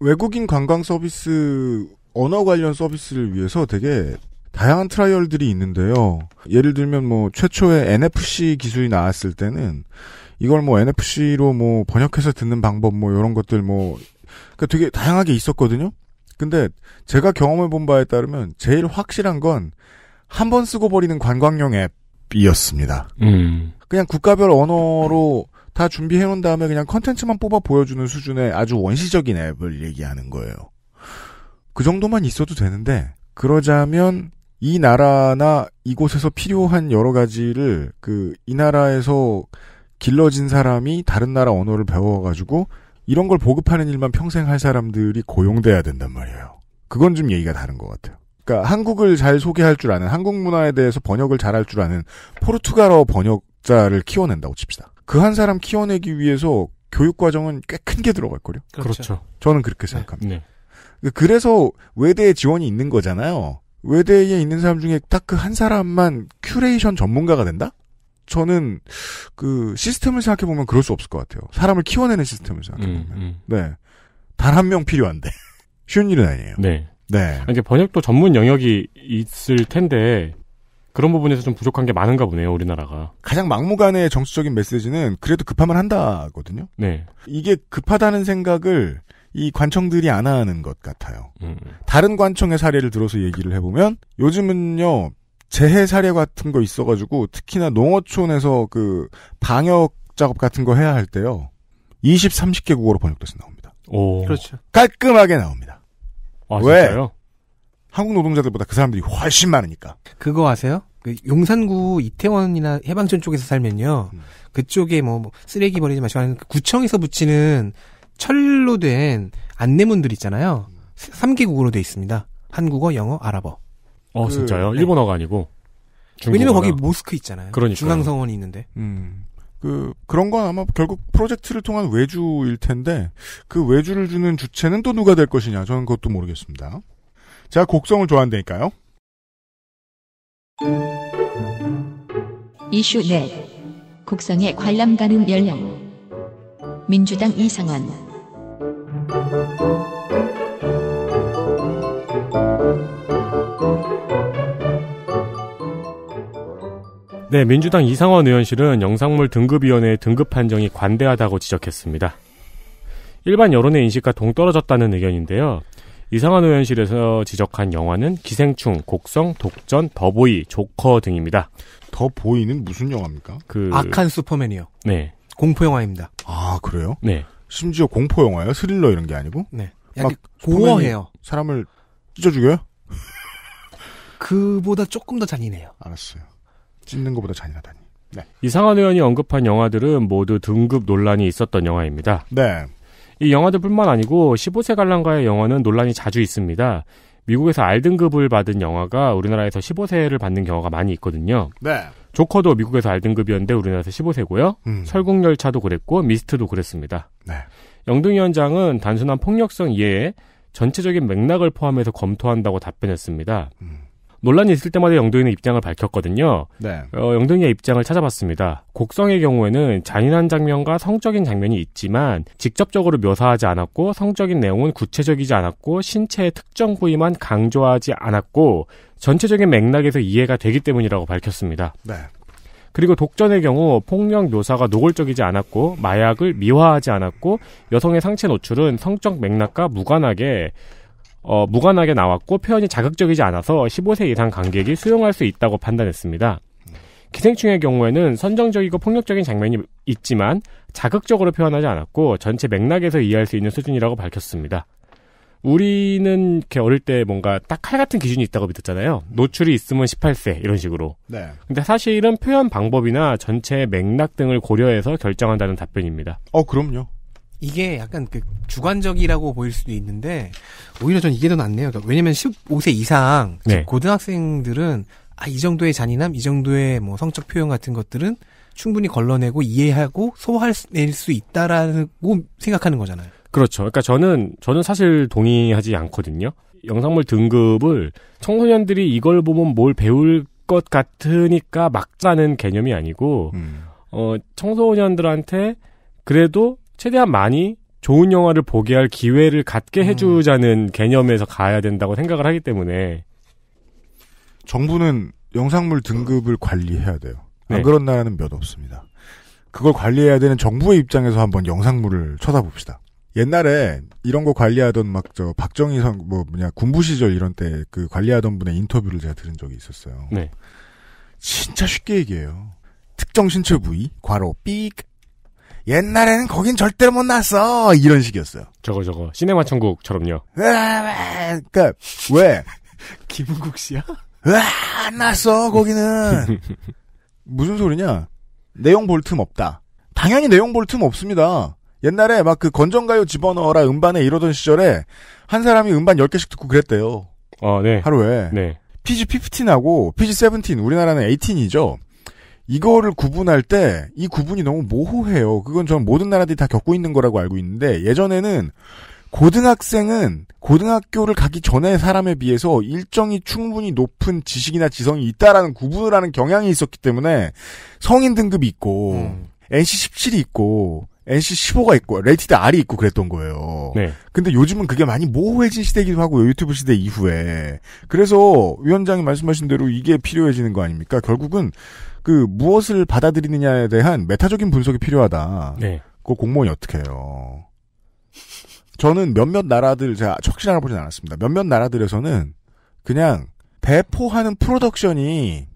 외국인 관광 서비스 언어 관련 서비스를 위해서 되게 다양한 트라이얼들이 있는데요. 예를 들면 뭐 최초의 NFC 기술이 나왔을 때는 이걸 뭐 NFC로 뭐 번역해서 듣는 방법 뭐 이런 것들 뭐 그러니까 되게 다양하게 있었거든요. 근데 제가 경험해 본 바에 따르면 제일 확실한 건 한번 쓰고 버리는 관광용 앱이었습니다. 음. 그냥 국가별 언어로 다 준비해 놓은 다음에 그냥 컨텐츠만 뽑아 보여주는 수준의 아주 원시적인 앱을 얘기하는 거예요. 그 정도만 있어도 되는데 그러자면 이 나라나 이곳에서 필요한 여러 가지를 그 이 나라에서 길러진 사람이 다른 나라 언어를 배워가지고 이런 걸 보급하는 일만 평생 할 사람들이 고용돼야 된단 말이에요. 그건 좀 얘기가 다른 것 같아요. 그러니까 한국을 잘 소개할 줄 아는 한국 문화에 대해서 번역을 잘 할 줄 아는 포르투갈어 번역자를 키워낸다고 칩시다. 그 한 사람 키워내기 위해서 교육 과정은 꽤 큰 게 들어갈 거요. 그렇죠. 저는 그렇게 생각합니다. 네. 네. 그래서 외대에 지원이 있는 거잖아요. 외대에 있는 사람 중에 딱 그 한 사람만 큐레이션 전문가가 된다? 저는 그 시스템을 생각해 보면 그럴 수 없을 것 같아요. 사람을 키워내는 시스템을 생각해 보면. 음, 음. 네. 단 한 명 필요한데 쉬운 일은 아니에요. 네. 네. 이제 번역도 전문 영역이 있을 텐데 그런 부분에서 좀 부족한 게 많은가 보네요, 우리나라가. 가장 막무가내의 정치적인 메시지는 그래도 급하면 한다거든요. 네. 이게 급하다는 생각을 이 관청들이 안 하는 것 같아요. 음. 다른 관청의 사례를 들어서 얘기를 해보면 요즘은요 재해 사례 같은 거 있어가지고 특히나 농어촌에서 그 방역 작업 같은 거 해야 할 때요 20, 30개 국어로 번역돼서 나옵니다. 오. 그렇죠. 깔끔하게 나옵니다. 아, 왜? 진짜요? 한국 노동자들보다 그 사람들이 훨씬 많으니까. 그거 아세요? 그 용산구 이태원이나 해방촌 쪽에서 살면요. 음. 그쪽에 뭐, 뭐 쓰레기 버리지 마시고 하는 구청에서 붙이는 철로 된 안내문들 있잖아요. 음. 3개국으로 돼 있습니다. 한국어, 영어, 아랍어. 어, 그, 진짜요? 네. 일본어가 아니고. 중국어나. 왜냐면 거기 모스크 있잖아요. 그러니까 중앙성원이 있는데. 음. 그 그런 건 아마 결국 프로젝트를 통한 외주일 텐데 그 외주를 주는 주체는 또 누가 될 것이냐 저는 그것도 모르겠습니다. 제가 곡성을 좋아한다니까요. 이슈 4. 곡성의 관람 가는 연령 민주당 이상환 네, 민주당 이상원 의원실은 영상물 등급위원회의 등급 판정이 관대하다고 지적했습니다. 일반 여론의 인식과 동떨어졌다는 의견인데요. 이상한 의원실에서 지적한 영화는 기생충, 곡성, 독전, 더보이, 조커 등입니다. 더보이는 무슨 영화입니까? 그 악한 슈퍼맨이요. 네. 공포 영화입니다. 아 그래요? 네. 심지어 공포 영화예요? 스릴러 이런 게 아니고? 네. 약막 고어해요. 사람을 찢어 죽여요? 그보다 조금 더 잔인해요. 알았어요. 찢는 것보다 잔인하다니. 네. 이상한 의원이 언급한 영화들은 모두 등급 논란이 있었던 영화입니다. 네. 이 영화들뿐만 아니고 15세 관람가의 영화는 논란이 자주 있습니다. 미국에서 R등급을 받은 영화가 우리나라에서 15세를 받는 경우가 많이 있거든요. 네. 조커도 미국에서 R등급이었는데 우리나라에서 15세고요. 음. 설국열차도 그랬고 미스트도 그랬습니다. 네. 영등위원장은 단순한 폭력성 이외에 전체적인 맥락을 포함해서 검토한다고 답변했습니다. 음. 논란이 있을 때마다 영도인의 입장을 밝혔거든요. 네. 어, 영도인의 입장을 찾아봤습니다. 곡성의 경우에는 잔인한 장면과 성적인 장면이 있지만 직접적으로 묘사하지 않았고 성적인 내용은 구체적이지 않았고 신체의 특정 부위만 강조하지 않았고 전체적인 맥락에서 이해가 되기 때문이라고 밝혔습니다. 네. 그리고 독전의 경우 폭력 묘사가 노골적이지 않았고 마약을 미화하지 않았고 여성의 상체 노출은 성적 맥락과 무관하게 어, 무관하게 나왔고 표현이 자극적이지 않아서 15세 이상 관객이 수용할 수 있다고 판단했습니다. 기생충의 경우에는 선정적이고 폭력적인 장면이 있지만 자극적으로 표현하지 않았고 전체 맥락에서 이해할 수 있는 수준이라고 밝혔습니다. 우리는 이렇게 어릴 때 뭔가 딱 칼 같은 기준이 있다고 믿었잖아요. 노출이 있으면 18세 이런 식으로. 네. 근데 사실은 표현 방법이나 전체 맥락 등을 고려해서 결정한다는 답변입니다. 어, 그럼요. 이게 약간 그 주관적이라고 보일 수도 있는데 오히려 전 이게 더 낫네요. 그러니까 왜냐면 15세 이상 네. 고등학생들은 아이 정도의 잔인함, 이 정도의 뭐 성적 표현 같은 것들은 충분히 걸러내고 이해하고 소화할수 있다라고 생각하는 거잖아요. 그렇죠. 그러니까 저는 저는 사실 동의하지 않거든요. 영상물 등급을 청소년들이 이걸 보면 뭘 배울 것 같으니까 막자는 개념이 아니고 음. 어 청소년들한테 그래도 최대한 많이 좋은 영화를 보게 할 기회를 갖게 음. 해주자는 음. 개념에서 가야 된다고 생각을 하기 때문에 정부는 영상물 등급을 관리해야 돼요. 안 네. 그런 나라는 몇 없습니다. 그걸 관리해야 되는 정부의 입장에서 한번 영상물을 쳐다봅시다. 옛날에 이런 거 관리하던 막 저 박정희 선뭐 뭐냐 군부 시절 이런 때 그 관리하던 분의 인터뷰를 제가 들은 적이 있었어요. 네. 진짜 쉽게 얘기해요. 특정 신체 부위, 괄호 삑 옛날에는 거긴 절대로 못 났어 이런 식이었어요. 저거 저거 시네마 천국처럼요. 그러니까 왜 김은국 씨야? 왜안 났어 거기는 무슨 소리냐? 내용 볼 틈 없다. 당연히 내용 볼 틈 없습니다. 옛날에 막 그 건전가요 집어넣어라 음반에 이러던 시절에 한 사람이 음반 10개씩 듣고 그랬대요. 어, 네. 하루에. 네. PG-15하고 PG-17, 우리나라는 18이죠. 이거를 구분할 때 이 구분이 너무 모호해요. 그건 전 모든 나라들이 다 겪고 있는 거라고 알고 있는데 예전에는 고등학생은 고등학교를 가기 전에 사람에 비해서 일정이 충분히 높은 지식이나 지성이 있다라는 구분을 하는 경향이 있었기 때문에 성인 등급이 있고 음. NC17이 있고 NC15가 있고 레이티드 R이 있고 그랬던 거예요. 네. 근데 요즘은 그게 많이 모호해진 시대이기도 하고요. 유튜브 시대 이후에. 그래서 위원장이 말씀하신 대로 이게 필요해지는 거 아닙니까? 결국은 그 무엇을 받아들이느냐에 대한 메타적인 분석이 필요하다. 네. 그 공무원이 어떻게 해요? 저는 몇몇 나라들 제가 확실히 알아보진 않았습니다. 몇몇 나라들에서는 그냥 배포하는 프로덕션이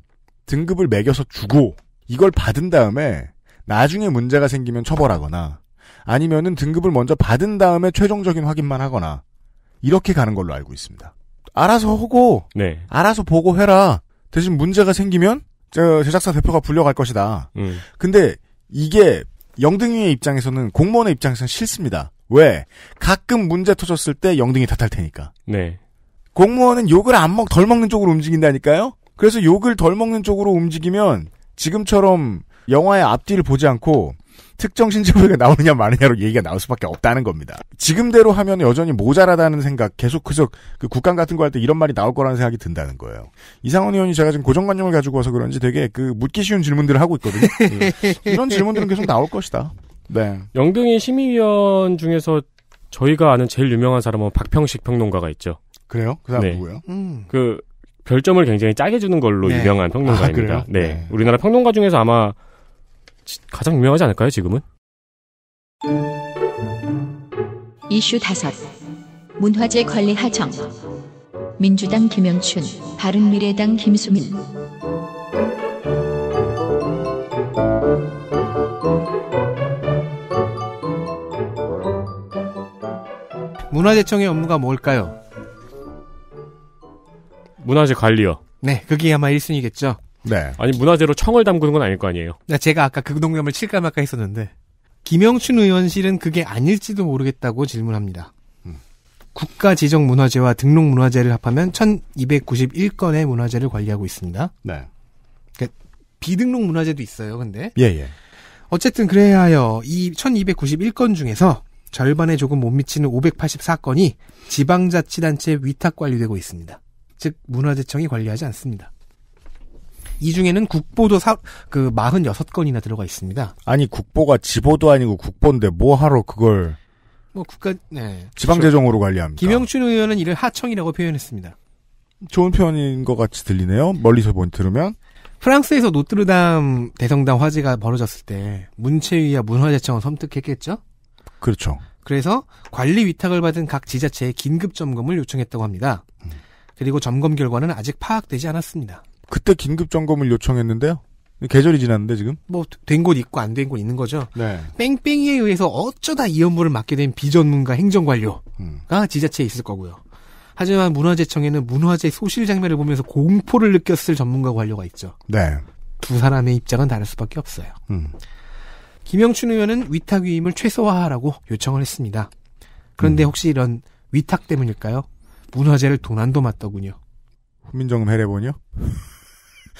등급을 매겨서 주고 이걸 받은 다음에 나중에 문제가 생기면 처벌하거나 아니면은 등급을 먼저 받은 다음에 최종적인 확인만 하거나 이렇게 가는 걸로 알고 있습니다. 알아서 하고 네. 알아서 보고 해라. 대신 문제가 생기면 저 제작사 대표가 불려갈 것이다. 음. 근데 이게 영등이의 입장에서는 공무원의 입장에서는 싫습니다. 왜? 가끔 문제 터졌을 때 영등이 탓할 테니까. 네. 공무원은 욕을 안 먹, 덜 먹는 쪽으로 움직인다니까요? 그래서 욕을 덜 먹는 쪽으로 움직이면 지금처럼 영화의 앞뒤를 보지 않고 특정 신체부위가 나오느냐 마느냐로 얘기가 나올 수밖에 없다는 겁니다. 지금대로 하면 여전히 모자라다는 생각 계속 그저 그 국감 같은 거 할 때 이런 말이 나올 거라는 생각이 든다는 거예요. 이상원 의원이 제가 지금 고정관념을 가지고 와서 그런지 되게 그 묻기 쉬운 질문들을 하고 있거든요. 그 이런 질문들은 계속 나올 것이다. 네. 영등의 심의위원 중에서 저희가 아는 제일 유명한 사람은 박평식 평론가가 있죠. 그래요? 그 사람 네. 누구예요? 음. 그 별점을 굉장히 짜게 주는 걸로 네. 유명한 평론가입니다. 아, 네. 네. 우리나라 평론가 중에서 아마 가장 유명하지 않을까요, 지금은? 이슈 다섯 문화재 관리 하청. 민주당 김영춘, 바른미래당 김수민. 문화재청의 업무가 뭘까요? 문화재 관리요. 네, 그게 아마 1순위겠죠. 네. 아니 문화재로 청을 담그는 건 아닐 거 아니에요. 네, 제가 아까 극동념을 그 칠까 말까 했었는데 김영춘 의원실은 그게 아닐지도 모르겠다고 질문합니다. 음. 국가 지정 문화재와 등록 문화재를 합하면 1291건의 문화재를 관리하고 있습니다. 네. 그러니까 비등록 문화재도 있어요. 근데 예 예. 어쨌든 그래야 하여 이 1291건 중에서 절반에 조금 못 미치는 584건이 지방자치단체 위탁 관리되고 있습니다. 즉 문화재청이 관리하지 않습니다. 이 중에는 국보도 사, 그 46건이나 들어가 있습니다. 아니 국보가 지보도 아니고 국본데뭐 하러 그걸 뭐 국가 네. 지방 재정으로 관리합니다. 김영춘 의원은 이를 하청이라고 표현했습니다. 좋은 표현인 것 같이 들리네요. 멀리서 본 들으면 프랑스에서 노트르담 대성당 화재가 벌어졌을 때 문체위와 문화재청은 섬뜩했겠죠? 그렇죠. 그래서 관리 위탁을 받은 각 지자체에 긴급 점검을 요청했다고 합니다. 음. 그리고 점검 결과는 아직 파악되지 않았습니다. 그때 긴급 점검을 요청했는데요. 계절이 지났는데 지금? 뭐 된 곳 있고 안 된 곳 있는 거죠. 네. 뺑뺑이에 의해서 어쩌다 이 업무를 맡게 된 비전문가 행정관료가 음. 지자체에 있을 거고요. 하지만 문화재청에는 문화재 소실 장면을 보면서 공포를 느꼈을 전문가 관료가 있죠. 네. 두 사람의 입장은 다를 수밖에 없어요. 음. 김영춘 의원은 위탁 위임을 최소화하라고 요청을 했습니다. 그런데 음. 혹시 이런 위탁 때문일까요? 문화재를 도난도 맞더군요. 민정음 해례본이요?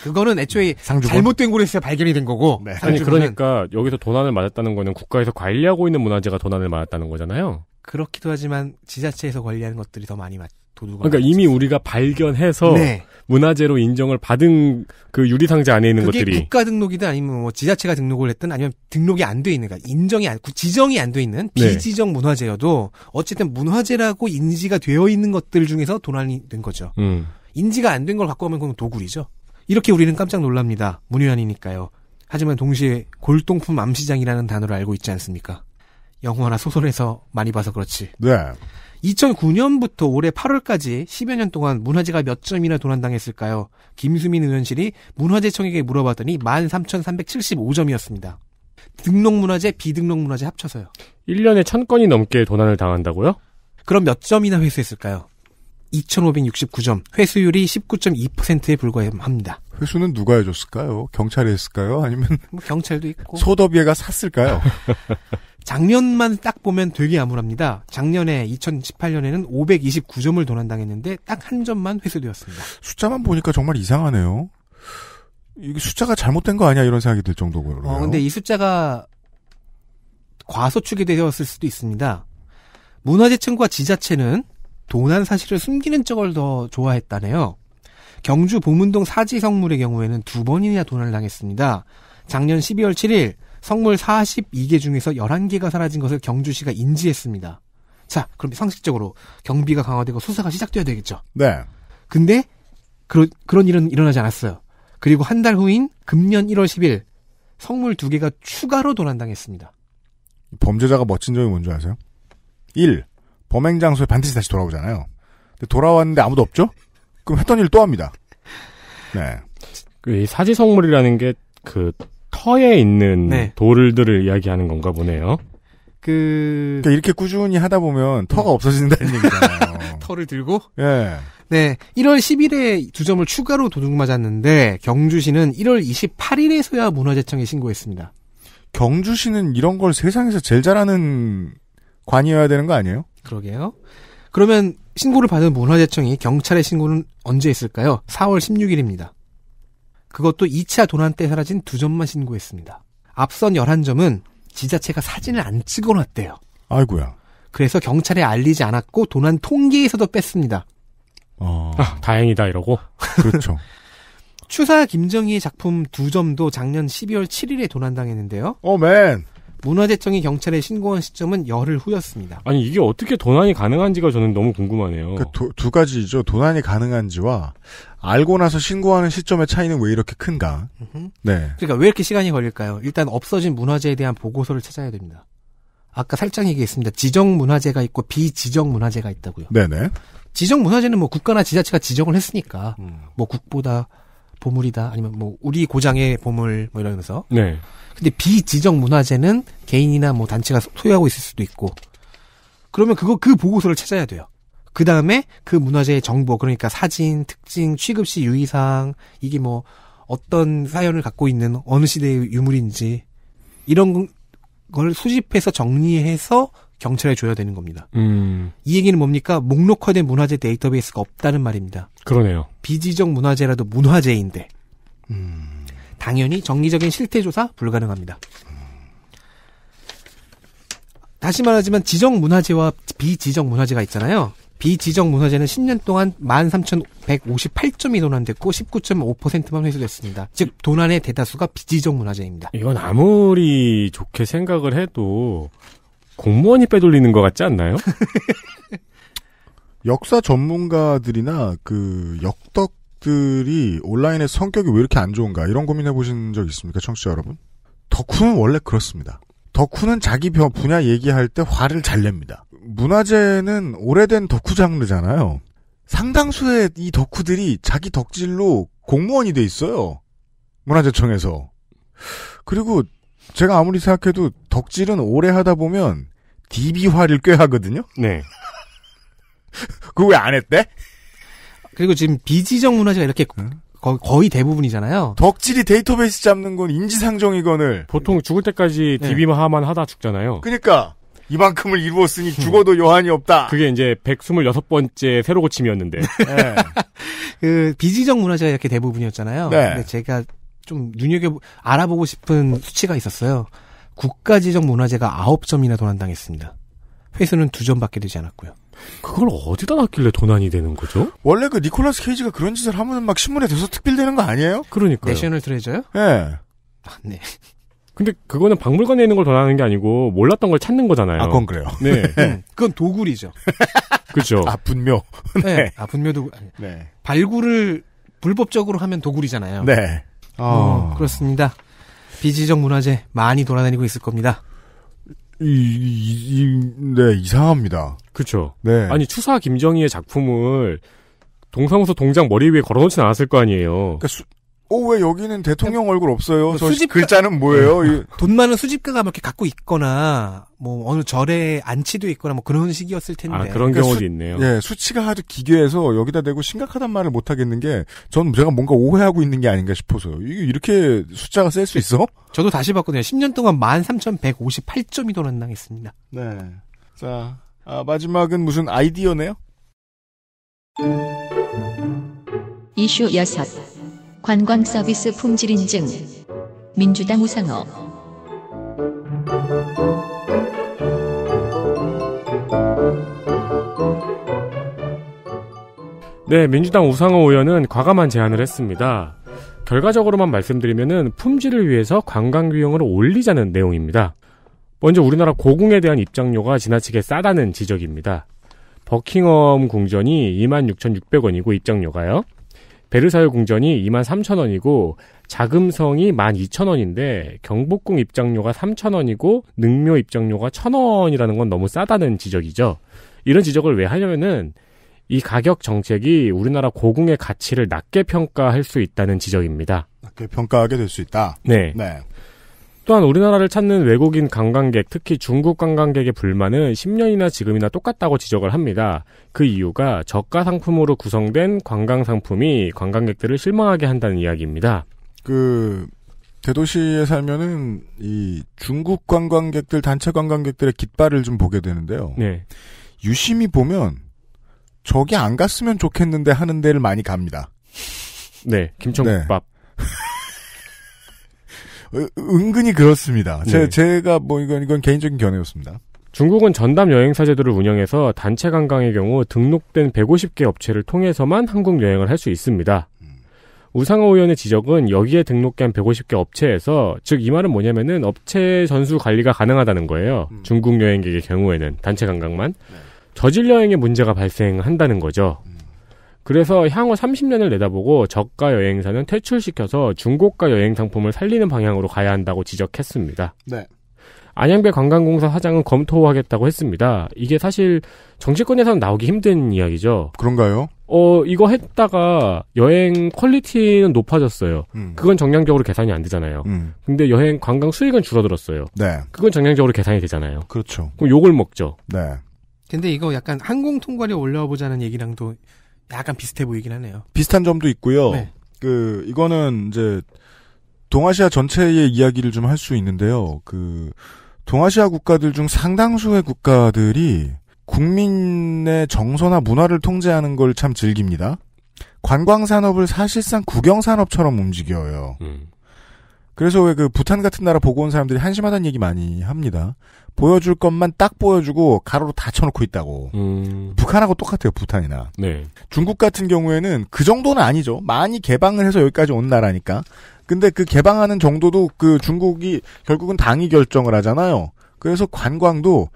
그거는 애초에 음, 상주군? 잘못된 고리에서 발견이 된 거고. 네. 아니 그러니까 여기서 도난을 맞았다는 거는 국가에서 관리하고 있는 문화재가 도난을 맞았다는 거잖아요. 그렇기도 하지만 지자체에서 관리하는 것들이 더 많이 맞. 도둑. 그러니까 맞았어요. 이미 우리가 발견해서 네. 문화재로 인정을 받은 그 유리상자 안에 있는 것들이 국가 등록이든 아니면 뭐 지자체가 등록을 했든 아니면 등록이 안 돼 있는 거가 그러니까 인정이 안 지정이 안 돼 있는 네. 비지정 네. 문화재여도 어쨌든 문화재라고 인지가 되어 있는 것들 중에서 도난이 된 거죠. 음. 인지가 안 된 걸 갖고 오면 그건 도굴이죠. 이렇게 우리는 깜짝 놀랍니다. 문유한이니까요. 하지만 동시에 골동품 암시장이라는 단어를 알고 있지 않습니까? 영화나 소설에서 많이 봐서 그렇지. 네. 2009년부터 올해 8월까지 10여 년 동안 문화재가 몇 점이나 도난당했을까요? 김수민 의원실이 문화재청에게 물어봤더니 13,375점이었습니다. 등록문화재, 비등록문화재 합쳐서요. 1년에 1000건이 넘게 도난을 당한다고요? 그럼 몇 점이나 회수했을까요? 2,569점, 회수율이 19.2%에 불과합니다. 회수는 누가 해줬을까요? 경찰이 했을까요? 아니면 뭐 경찰도 있고 소더비에가 샀을까요? 작년만 딱 보면 되게 암울합니다. 작년에 2018년에는 529점을 도난당했는데 딱 한 점만 회수되었습니다. 숫자만 보니까 정말 이상하네요. 이게 숫자가 잘못된 거 아니야 이런 생각이 들 정도고요. 어, 근데 이 숫자가 과소축이 되었을 수도 있습니다. 문화재청과 지자체는 도난 사실을 숨기는 쪽을 더 좋아했다네요. 경주 보문동 사지 성물의 경우에는 두 번이나 도난을 당했습니다. 작년 12월 7일 성물 42개 중에서 11개가 사라진 것을 경주시가 인지했습니다. 자, 그럼 상식적으로 경비가 강화되고 수사가 시작되어야 되겠죠. 네. 근데 그러, 그런 일은 일어나지 않았어요. 그리고 한 달 후인 금년 1월 10일 성물 두 개가 추가로 도난당했습니다. 범죄자가 멋진 점이 뭔지 아세요? 1. 범행 장소에 반드시 다시 돌아오잖아요. 근데 돌아왔는데 아무도 없죠? 그럼 했던 일 또 합니다. 네. 그 이 사지성물이라는 게 그 터에 있는 네. 돌들을 이야기하는 건가 보네요. 그 그러니까 이렇게 꾸준히 하다 보면 터가 없어진다는 얘기잖아요. 터를 들고? 예. 네. 1월 10일에 두 점을 추가로 도둑 맞았는데 경주시는 1월 28일에서야 문화재청에 신고했습니다. 경주시는 이런 걸 세상에서 제일 잘하는 관이어야 되는 거 아니에요? 그러게요. 그러면 신고를 받은 문화재청이 경찰에 신고는 언제 했을까요? 4월 16일입니다. 그것도 2차 도난 때 사라진 두 점만 신고했습니다. 앞선 11점은 지자체가 사진을 안 찍어놨대요. 아이고야. 그래서 경찰에 알리지 않았고 도난 통계에서도 뺐습니다. 어... 아, 다행이다 이러고. 그렇죠. 추사 김정희의 작품 두 점도 작년 12월 7일에 도난당했는데요. 어, 맨. 문화재청이 경찰에 신고한 시점은 열흘 후였습니다. 아니 이게 어떻게 도난이 가능한지가 저는 너무 궁금하네요. 그 두, 두 가지죠. 도난이 가능한지와 알고 나서 신고하는 시점의 차이는 왜 이렇게 큰가? 네. 그러니까 왜 이렇게 시간이 걸릴까요? 일단 없어진 문화재에 대한 보고서를 찾아야 됩니다. 아까 살짝 얘기했습니다. 지정 문화재가 있고 비지정 문화재가 있다고요. 네네. 지정 문화재는 뭐 국가나 지자체가 지정을 했으니까 음. 뭐 국보다 보물이다 아니면 뭐 우리 고장의 보물 뭐 이러면서 네. 근데 비지정 문화재는 개인이나 뭐 단체가 소유하고 있을 수도 있고 그러면 그거 그 보고서를 찾아야 돼요. 그 다음에 그 문화재의 정보 그러니까 사진 특징 취급시 유의사항 이게 뭐 어떤 사연을 갖고 있는 어느 시대의 유물인지 이런 걸 수집해서 정리해서 경찰에 줘야 되는 겁니다. 음. 이 얘기는 뭡니까? 목록화된 문화재 데이터베이스가 없다는 말입니다. 그러네요. 비지적 문화재라도 문화재인데 음. 당연히 정기적인 실태조사 불가능합니다. 다시 말하지만 지정 문화재와 비지정 문화재가 있잖아요. 비지정 문화재는 10년 동안 13,158점이 논란됐고 19.5%만 회수됐습니다. 즉 도난의 대다수가 비지정 문화재입니다. 이건 아무리 좋게 생각을 해도 공무원이 빼돌리는 것 같지 않나요? 역사 전문가들이나 그 역덕들이 온라인의 성격이 왜 이렇게 안 좋은가 이런 고민해 보신 적 있습니까, 청취자 여러분? 덕후는 원래 그렇습니다. 덕후는 자기 분야 얘기할 때 화를 잘 냅니다. 문화재는 오래된 덕후 장르잖아요. 상당수의 이 덕후들이 자기 덕질로 공무원이 돼 있어요. 문화재청에서. 그리고 제가 아무리 생각해도 덕질은 오래 하다 보면 DB화를 꽤 하거든요. 네. 그거 왜 안 했대? 그리고 지금 비지정 문화재가 이렇게 응? 거의 대부분이잖아요. 덕질이 데이터베이스 잡는 건인지상정이거는 보통 죽을 때까지 네. 디비 d 하만 하다 죽잖아요. 그러니까 이만큼을 이루었으니 네. 죽어도 여한이 없다. 그게 이제 126번째 새로 고침이었는데. 네. 그 비지정 문화재가 이렇게 대부분이었잖아요. 네. 근데 제가 좀 눈여겨 알아보고 싶은 수치가 있었어요. 국가지정 문화재가 9점이나 도난당했습니다. 회수는 2점밖에 되지 않았고요. 그걸 어디다 놨길래 도난이 되는 거죠? 원래 그 니콜라스 케이지가 그런 짓을 하면 막 신문에 돼서 특필되는 거 아니에요? 그러니까요. 내셔널 트레저요? 예. 네. 아, 맞 네. 근데 그거는 박물관에 있는 걸 도난하는 게 아니고 몰랐던 걸 찾는 거잖아요. 아, 그건 그래요. 네. 음. 네. 그건 도굴이죠. 그죠. 아, 분묘. 네. 네. 아, 분묘 도굴. 네. 발굴을 불법적으로 하면 도굴이잖아요. 네. 어. 음, 그렇습니다. 비지정 문화재 많이 돌아다니고 있을 겁니다. 이, 이, 이, 네, 이상합니다. 그쵸. 네. 아니, 추사 김정희의 작품을 동사무소 동장 머리 위에 걸어놓진 않았을 거 아니에요. 그러니까 수, 어, 왜 여기는 대통령 얼굴 없어요? 뭐 저수집 글자는 뭐예요? 음. 돈 많은 수집가가 이렇게 갖고 있거나, 뭐, 어느 절에 안치도 있거나, 뭐 그런 식이었을 텐데. 아, 그런 그러니까 경우도 수... 있네요. 예, 수치가 아주 기괴해서 여기다 대고 심각하단 말을 못하겠는 게, 전 제가 뭔가 오해하고 있는 게 아닌가 싶어서요. 이게 이렇게 숫자가 셀 수 있어? 저도 다시 봤거든요. 10년 동안 13,158점이 도난당했습니다. 네. 자, 아, 마지막은 무슨 아이디어네요? 이슈 6. 관광 서비스 품질 인증 민주당 우상호 네, 민주당 우상호 의원은 과감한 제안을 했습니다. 결과적으로만 말씀드리면은 품질을 위해서 관광 비용을 올리자는 내용입니다. 먼저 우리나라 고궁에 대한 입장료가 지나치게 싸다는 지적입니다. 버킹엄 궁전이 26,600원이고 입장료가요. 베르사유 궁전이 2 3 0 0 0 원이고 자금성이 1 2 0 0 0 원인데 경복궁 입장료가 3 0 0 0 원이고 능묘 입장료가 1 0 0 0 원이라는 건 너무 싸다는 지적이죠. 이런 지적을 왜 하냐면은 이 가격 정책이 우리나라 고궁의 가치를 낮게 평가할 수 있다는 지적입니다. 낮게 평가하게 될 수 있다. 네. 네. 또한 우리나라를 찾는 외국인 관광객, 특히 중국 관광객의 불만은 10년이나 지금이나 똑같다고 지적을 합니다. 그 이유가 저가 상품으로 구성된 관광 상품이 관광객들을 실망하게 한다는 이야기입니다. 그 대도시에 살면은 이 중국 관광객들 단체 관광객들의 깃발을 좀 보게 되는데요. 네. 유심히 보면 저기 안 갔으면 좋겠는데 하는 데를 많이 갑니다. 네, 김천국밥. 네. 은근히 그렇습니다. 제, 네. 제가 뭐 이건 이건 개인적인 견해였습니다. 중국은 전담 여행사 제도를 운영해서 단체 관광의 경우 등록된 150개 업체를 통해서만 한국 여행을 할 수 있습니다. 우상호 의원의 지적은 여기에 등록된 150개 업체에서 즉 이 말은 뭐냐면은 업체 전수 관리가 가능하다는 거예요. 음. 중국 여행객의 경우에는 단체 관광만 네. 저질 여행의 문제가 발생한다는 거죠. 음. 그래서 향후 30년을 내다보고 저가 여행사는 퇴출시켜서 중고가 여행 상품을 살리는 방향으로 가야 한다고 지적했습니다. 네. 안양배 관광공사 사장은 검토하겠다고 했습니다. 이게 사실 정치권에서는 나오기 힘든 이야기죠. 그런가요? 어, 이거 했다가 여행 퀄리티는 높아졌어요. 음. 그건 정량적으로 계산이 안 되잖아요. 음. 근데 여행 관광 수익은 줄어들었어요. 네. 그건 정량적으로 계산이 되잖아요. 그렇죠. 그럼 욕을 먹죠. 네. 근데 이거 약간 항공 통과료 올려보자는 얘기랑도 약간 비슷해 보이긴 하네요. 비슷한 점도 있고요. 네. 그 이거는 이제 동아시아 전체의 이야기를 좀 할 수 있는데요. 그 동아시아 국가들 중 상당수의 국가들이 국민의 정서나 문화를 통제하는 걸 참 즐깁니다. 관광 산업을 사실상 국영 산업처럼 움직여요. 음. 그래서 왜 그 부탄 같은 나라 보고 온 사람들이 한심하다는 얘기 많이 합니다. 보여줄 것만 딱 보여주고 가로로 다 쳐놓고 있다고. 음... 북한하고 똑같아요, 부탄이나. 네. 중국 같은 경우에는 그 정도는 아니죠. 많이 개방을 해서 여기까지 온 나라니까. 근데 그 개방하는 정도도 그 중국이 결국은 당이 결정을 하잖아요. 그래서 관광도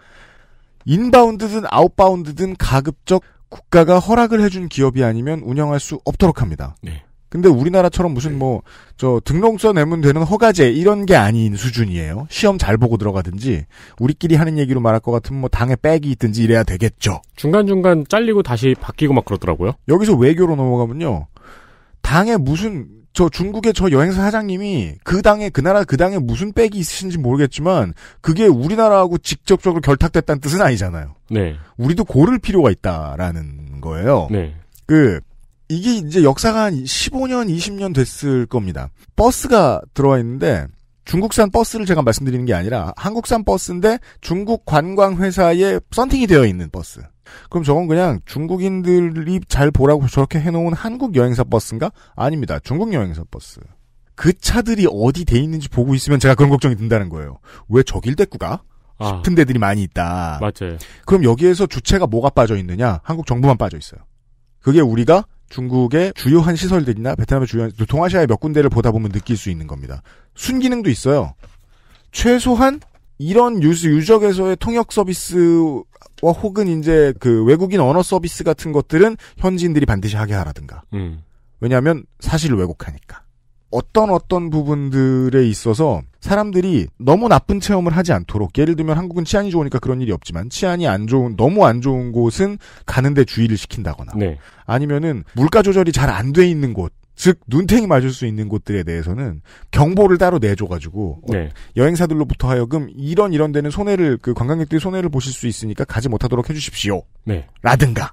인바운드든 아웃바운드든 가급적 국가가 허락을 해준 기업이 아니면 운영할 수 없도록 합니다. 네. 근데 우리나라처럼 무슨 네. 뭐저 등록서 내면 되는 허가제 이런 게 아닌 수준이에요. 시험 잘 보고 들어가든지 우리끼리 하는 얘기로 말할 것 같으면 뭐 당에 빽이 있든지 이래야 되겠죠. 중간중간 잘리고 다시 바뀌고 막 그러더라고요. 여기서 외교로 넘어가면요. 당에 무슨 저 중국의 저 여행사 사장님이 그 당에 그 나라 그 당에 무슨 빽이 있으신지 모르겠지만 그게 우리나라하고 직접적으로 결탁됐다는 뜻은 아니잖아요. 네. 우리도 고를 필요가 있다라는 거예요. 네. 그 이게 이제 역사가 한 15년, 20년 됐을 겁니다. 버스가 들어와 있는데 중국산 버스를 제가 말씀드리는 게 아니라 한국산 버스인데 중국 관광회사에 썬팅이 되어 있는 버스. 그럼 저건 그냥 중국인들이 잘 보라고 저렇게 해놓은 한국 여행사 버스인가? 아닙니다. 중국 여행사 버스. 그 차들이 어디 돼 있는지 보고 있으면 제가 그런 걱정이 든다는 거예요. 왜 저길 데꾸가? 아. 싶은 데들이 많이 있다. 맞아요. 그럼 여기에서 주체가 뭐가 빠져 있느냐? 한국 정부만 빠져 있어요. 그게 우리가 중국의 주요한 시설들이나 베트남의 주요한 동아시아의 몇 군데를 보다 보면 느낄 수 있는 겁니다. 순기능도 있어요. 최소한 이런 뉴스 유적에서의 통역 서비스와 혹은 이제 그 외국인 언어 서비스 같은 것들은 현지인들이 반드시 하게 하라든가. 음. 왜냐하면 사실 왜곡하니까. 어떤 어떤 부분들에 있어서 사람들이 너무 나쁜 체험을 하지 않도록 예를 들면 한국은 치안이 좋으니까 그런 일이 없지만 치안이 안 좋은 너무 안 좋은 곳은 가는데 주의를 시킨다거나 네. 아니면은 물가 조절이 잘 안 돼 있는 곳. 즉 눈탱이 맞을 수 있는 곳들에 대해서는 경보를 따로 내줘가지고 어, 네. 여행사들로부터 하여금 이런 이런 데는 손해를 그 관광객들이 손해를 보실 수 있으니까 가지 못하도록 해주십시오. 네. 라든가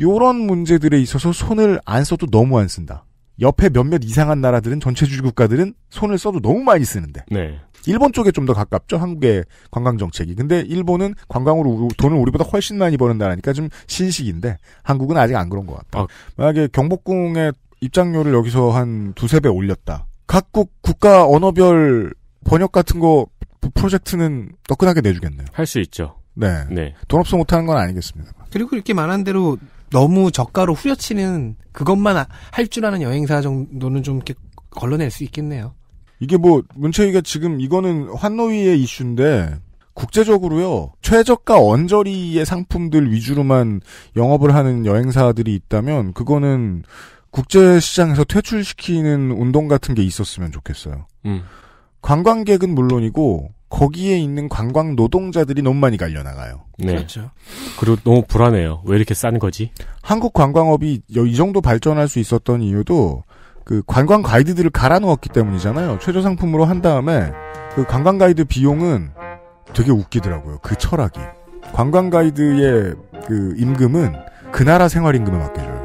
요런 문제들에 있어서 손을 안 써도 너무 안 쓴다. 옆에 몇몇 이상한 나라들은 전체주의 국가들은 손을 써도 너무 많이 쓰는데 네. 일본 쪽에 좀 더 가깝죠 한국의 관광 정책이 근데 일본은 관광으로 돈을 우리보다 훨씬 많이 버는 나라니까 좀 신식인데 한국은 아직 안 그런 것 같다 아. 만약에 경복궁의 입장료를 여기서 한 두세 배 올렸다 각국 국가 언어별 번역 같은 거 프로젝트는 떠끈하게 내주겠네요 할 수 있죠 네. 네. 돈 없어 못하는 건 아니겠습니다 그리고 이렇게 말한 대로 너무 저가로 후려치는 그것만 할 줄 아는 여행사 정도는 좀 이렇게 걸러낼 수 있겠네요. 이게 뭐 문체위가 지금 이거는 환노위의 이슈인데 국제적으로요 최저가 언저리의 상품들 위주로만 영업을 하는 여행사들이 있다면 그거는 국제 시장에서 퇴출시키는 운동 같은 게 있었으면 좋겠어요. 음. 관광객은 물론이고 거기에 있는 관광 노동자들이 너무 많이 갈려나가요. 네. 그렇죠. 그리고 너무 불안해요. 왜 이렇게 싼 거지? 한국 관광업이 이 정도 발전할 수 있었던 이유도 그 관광 가이드들을 갈아 놓았기 때문이잖아요. 최저 상품으로 한 다음에 그 관광 가이드 비용은 되게 웃기더라고요. 그 철학이. 관광 가이드의 그 임금은 그 나라 생활 임금에 맡겨줘요.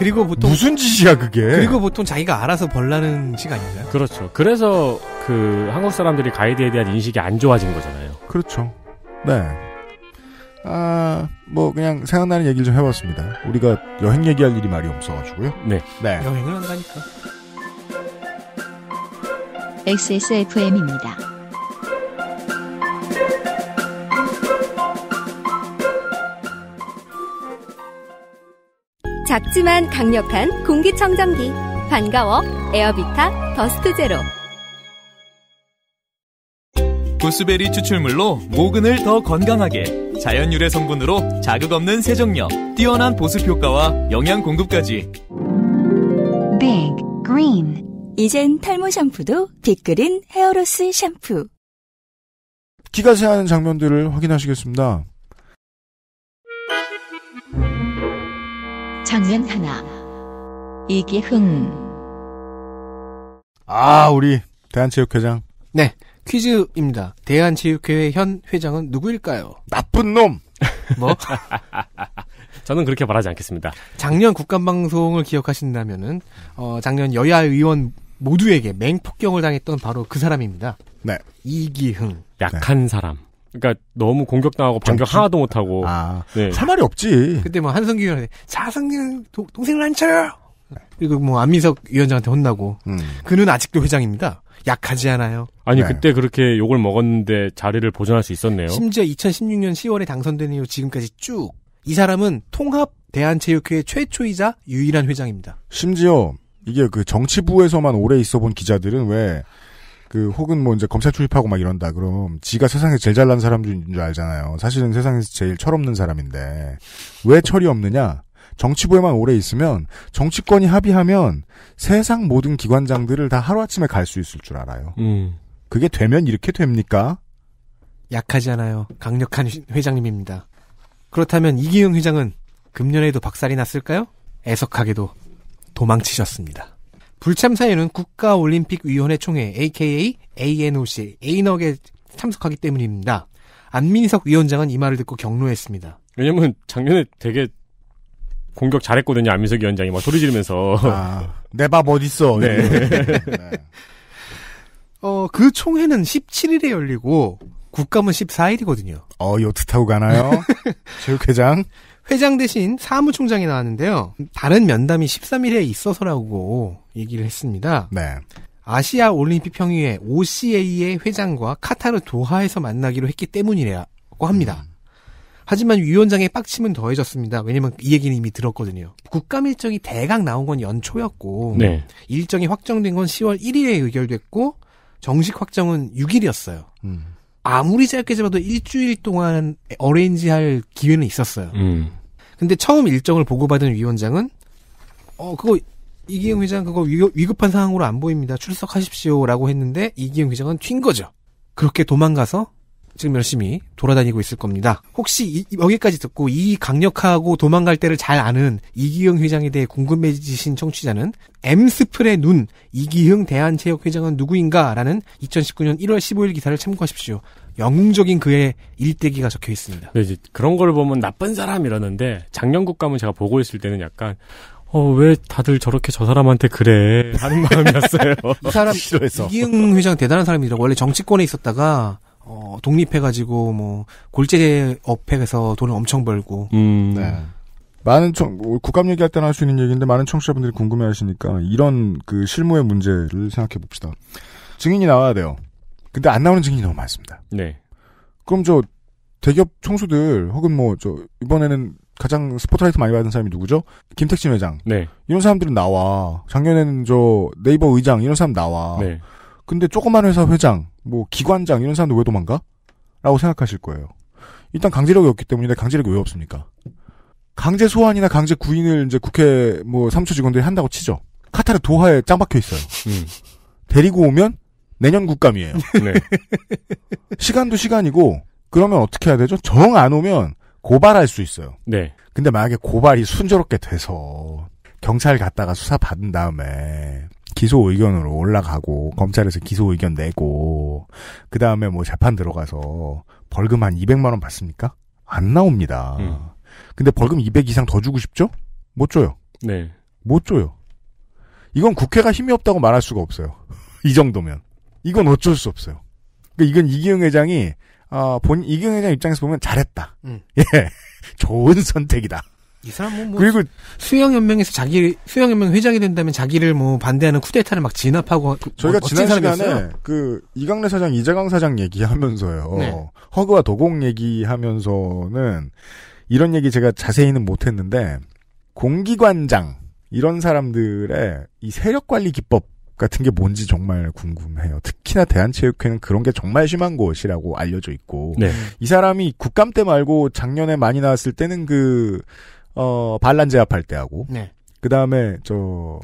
그리고 보통 무슨 짓이야 그게? 그리고 보통 자기가 알아서 벌라는 시간인가요? 그렇죠. 그래서 그 한국 사람들이 가이드에 대한 인식이 안 좋아진 거잖아요. 그렇죠. 네. 아, 뭐 그냥 생각나는 얘기를 좀 해봤습니다. 우리가 여행 얘기할 일이 말이 없어가지고요. 네. 네. 여행을 한다니까. XSFM입니다. 작지만 강력한 공기청정기 반가워 에어비타 더스트 제로 구스베리 추출물로 모근을 더 건강하게 자연 유래 성분으로 자극 없는 세정력 뛰어난 보습 효과와 영양 공급까지 Big Green 이젠 탈모 샴푸도 빅그린 헤어로스 샴푸 기가 세하는 장면들을 확인하시겠습니다. 장면 하나. 이기흥. 아, 우리 대한체육회장. 네. 퀴즈입니다. 대한체육회 현 회장은 누구일까요? 나쁜 놈! 뭐? 저는 그렇게 말하지 않겠습니다. 작년 국감방송을 기억하신다면은, 어, 작년 여야 의원 모두에게 맹폭격을 당했던 바로 그 사람입니다. 네. 이기흥. 약한 네. 사람. 그러니까 너무 공격당하고 반격 정치? 하나도 못하고. 아, 네. 할 말이 없지. 그때 뭐 한성규 의원한테 자승기는 동생을 안 쳐요. 그리고 뭐 안민석 위원장한테 혼나고. 음. 그는 아직도 회장입니다. 약하지 않아요. 아니 네. 그때 그렇게 욕을 먹었는데 자리를 보존할 수 있었네요. 심지어 2016년 10월에 당선된 이후 지금까지 쭉 이 사람은 통합 대한체육회 의 최초이자 유일한 회장입니다. 심지어 이게 그 정치부에서만 오래 있어본 기자들은 왜그 혹은 뭐 이제 검찰 출입하고 막 이런다 그럼 지가 세상에 제일 잘난 사람 인줄 알잖아요. 사실은 세상에서 제일 철없는 사람인데 왜 철이 없느냐? 정치부에만 오래 있으면 정치권이 합의하면 세상 모든 기관장들을 다 하루아침에 갈 수 있을 줄 알아요. 음. 그게 되면 이렇게 됩니까? 약하지 않아요. 강력한 회장님입니다. 그렇다면 이기영 회장은 금년에도 박살이 났을까요? 애석하게도 도망치셨습니다. 불참사유는 국가올림픽위원회 총회 AKA ANOC 에이너에 참석하기 때문입니다. 안민석 위원장은 이 말을 듣고 경로했습니다. 왜냐면 작년에 되게 공격 잘했거든요. 안민석 위원장이 막 소리 지르면서 아, 내밥 어딨어. 네. 네. 어, 그 총회는 17일에 열리고 국감은 14일이거든요. 어, 요트 타고 가나요? 체육회장? 회장 대신 사무총장이 나왔는데요. 다른 면담이 13일에 있어서라고 얘기를 했습니다. 네. 아시아 올림픽 평의회 OCA의 회장과 카타르 도하에서 만나기로 했기 때문이라고 합니다. 음. 하지만 위원장의 빡침은 더해졌습니다. 왜냐면 이 얘기는 이미 들었거든요. 국감 일정이 대강 나온 건 연초였고 네. 일정이 확정된 건 10월 1일에 의결됐고 정식 확정은 6일이었어요. 음. 아무리 짧게 잡아도 일주일 동안 어레인지할 기회는 있었어요. 음. 근데 처음 일정을 보고받은 위원장은 어 그거 이기영 음. 회장 그거 위급, 한 상황으로 안 보입니다. 출석하십시오라고 했는데 이기영 회장은 튄 거죠. 그렇게 도망가서 지금 열심히 돌아다니고 있을 겁니다. 혹시 이, 여기까지 듣고 이 강력하고 도망갈 때를 잘 아는 이기흥 회장에 대해 궁금해지신 청취자는 엠스플의 눈 이기흥 대한체육회장은 누구인가라는 2019년 1월 15일 기사를 참고하십시오. 영웅적인 그의 일대기가 적혀 있습니다. 네, 이제 그런 걸 보면 나쁜 사람이라는데 작년 국감은 제가 보고 있을 때는 약간 어, 왜 다들 저렇게 저 사람한테 그래? 하는 마음이었어요. 이 사람, 이기흥 회장 대단한 사람이더라고. 원래 정치권에 있었다가, 어, 독립해가지고 뭐 골재 업해에서 돈을 엄청 벌고. 음. 네. 많은 청 뭐 국감 얘기할 때는할 수 있는 얘기인데 많은 청취자분들이 궁금해하시니까 이런 그 실무의 문제를 생각해 봅시다. 증인이 나와야 돼요. 근데 안 나오는 증인이 너무 많습니다. 네. 그럼 저 대기업 총수들 혹은 뭐 저 이번에는 가장 스포트라이트 많이 받은 사람이 누구죠? 김택진 회장. 네. 이런 사람들은 나와. 작년에는 저 네이버 의장 이런 사람 나와. 네. 근데 조그만 회사 회장, 뭐 기관장 이런 사람도왜 도망가? 라고 생각하실 거예요. 일단 강제력이 없기 때문에 강제력이 왜 없습니까? 강제 소환이나 강제 구인을 이제 국회 뭐 삼초 직원들이 한다고 치죠. 카타르 도하에 짱 박혀 있어요. 음. 데리고 오면 내년 국감이에요. 네. 시간도 시간이고 그러면 어떻게 해야 되죠? 정 안 오면 고발할 수 있어요. 네. 근데 만약에 고발이 순조롭게 돼서 경찰 갔다가 수사 받은 다음에 기소 의견으로 올라가고 검찰에서 기소 의견 내고 그 다음에 뭐 재판 들어가서 벌금 한 200만 원 받습니까? 안 나옵니다. 음. 근데 벌금 200 이상 더 주고 싶죠? 못 줘요. 네. 못 줘요. 이건 국회가 힘이 없다고 말할 수가 없어요. 이 정도면 이건 어쩔 수 없어요. 그러니까 이건 이기영 회장이 아, 본 이기영 회장 입장에서 보면 잘했다. 음. 예, 좋은 선택이다. 이사람뭐 뭐 그리고 수영연맹에서 자기 수영연맹 회장이 된다면 자기를 뭐 반대하는 쿠데타를 막 진압하고 그, 뭐 저희가 지난 시간에 그 이강래 사장 이재강 사장 얘기하면서요 네. 허그와 도공 얘기하면서는 이런 얘기 제가 자세히는 못했는데 공기관장 이런 사람들의 이 세력 관리 기법 같은 게 뭔지 정말 궁금해요. 특히나 대한체육회는 그런 게 정말 심한 곳이라고 알려져 있고 네. 이 사람이 국감 때 말고 작년에 많이 나왔을 때는 그 어, 반란 제압할 때 하고. 네. 그 다음에, 저,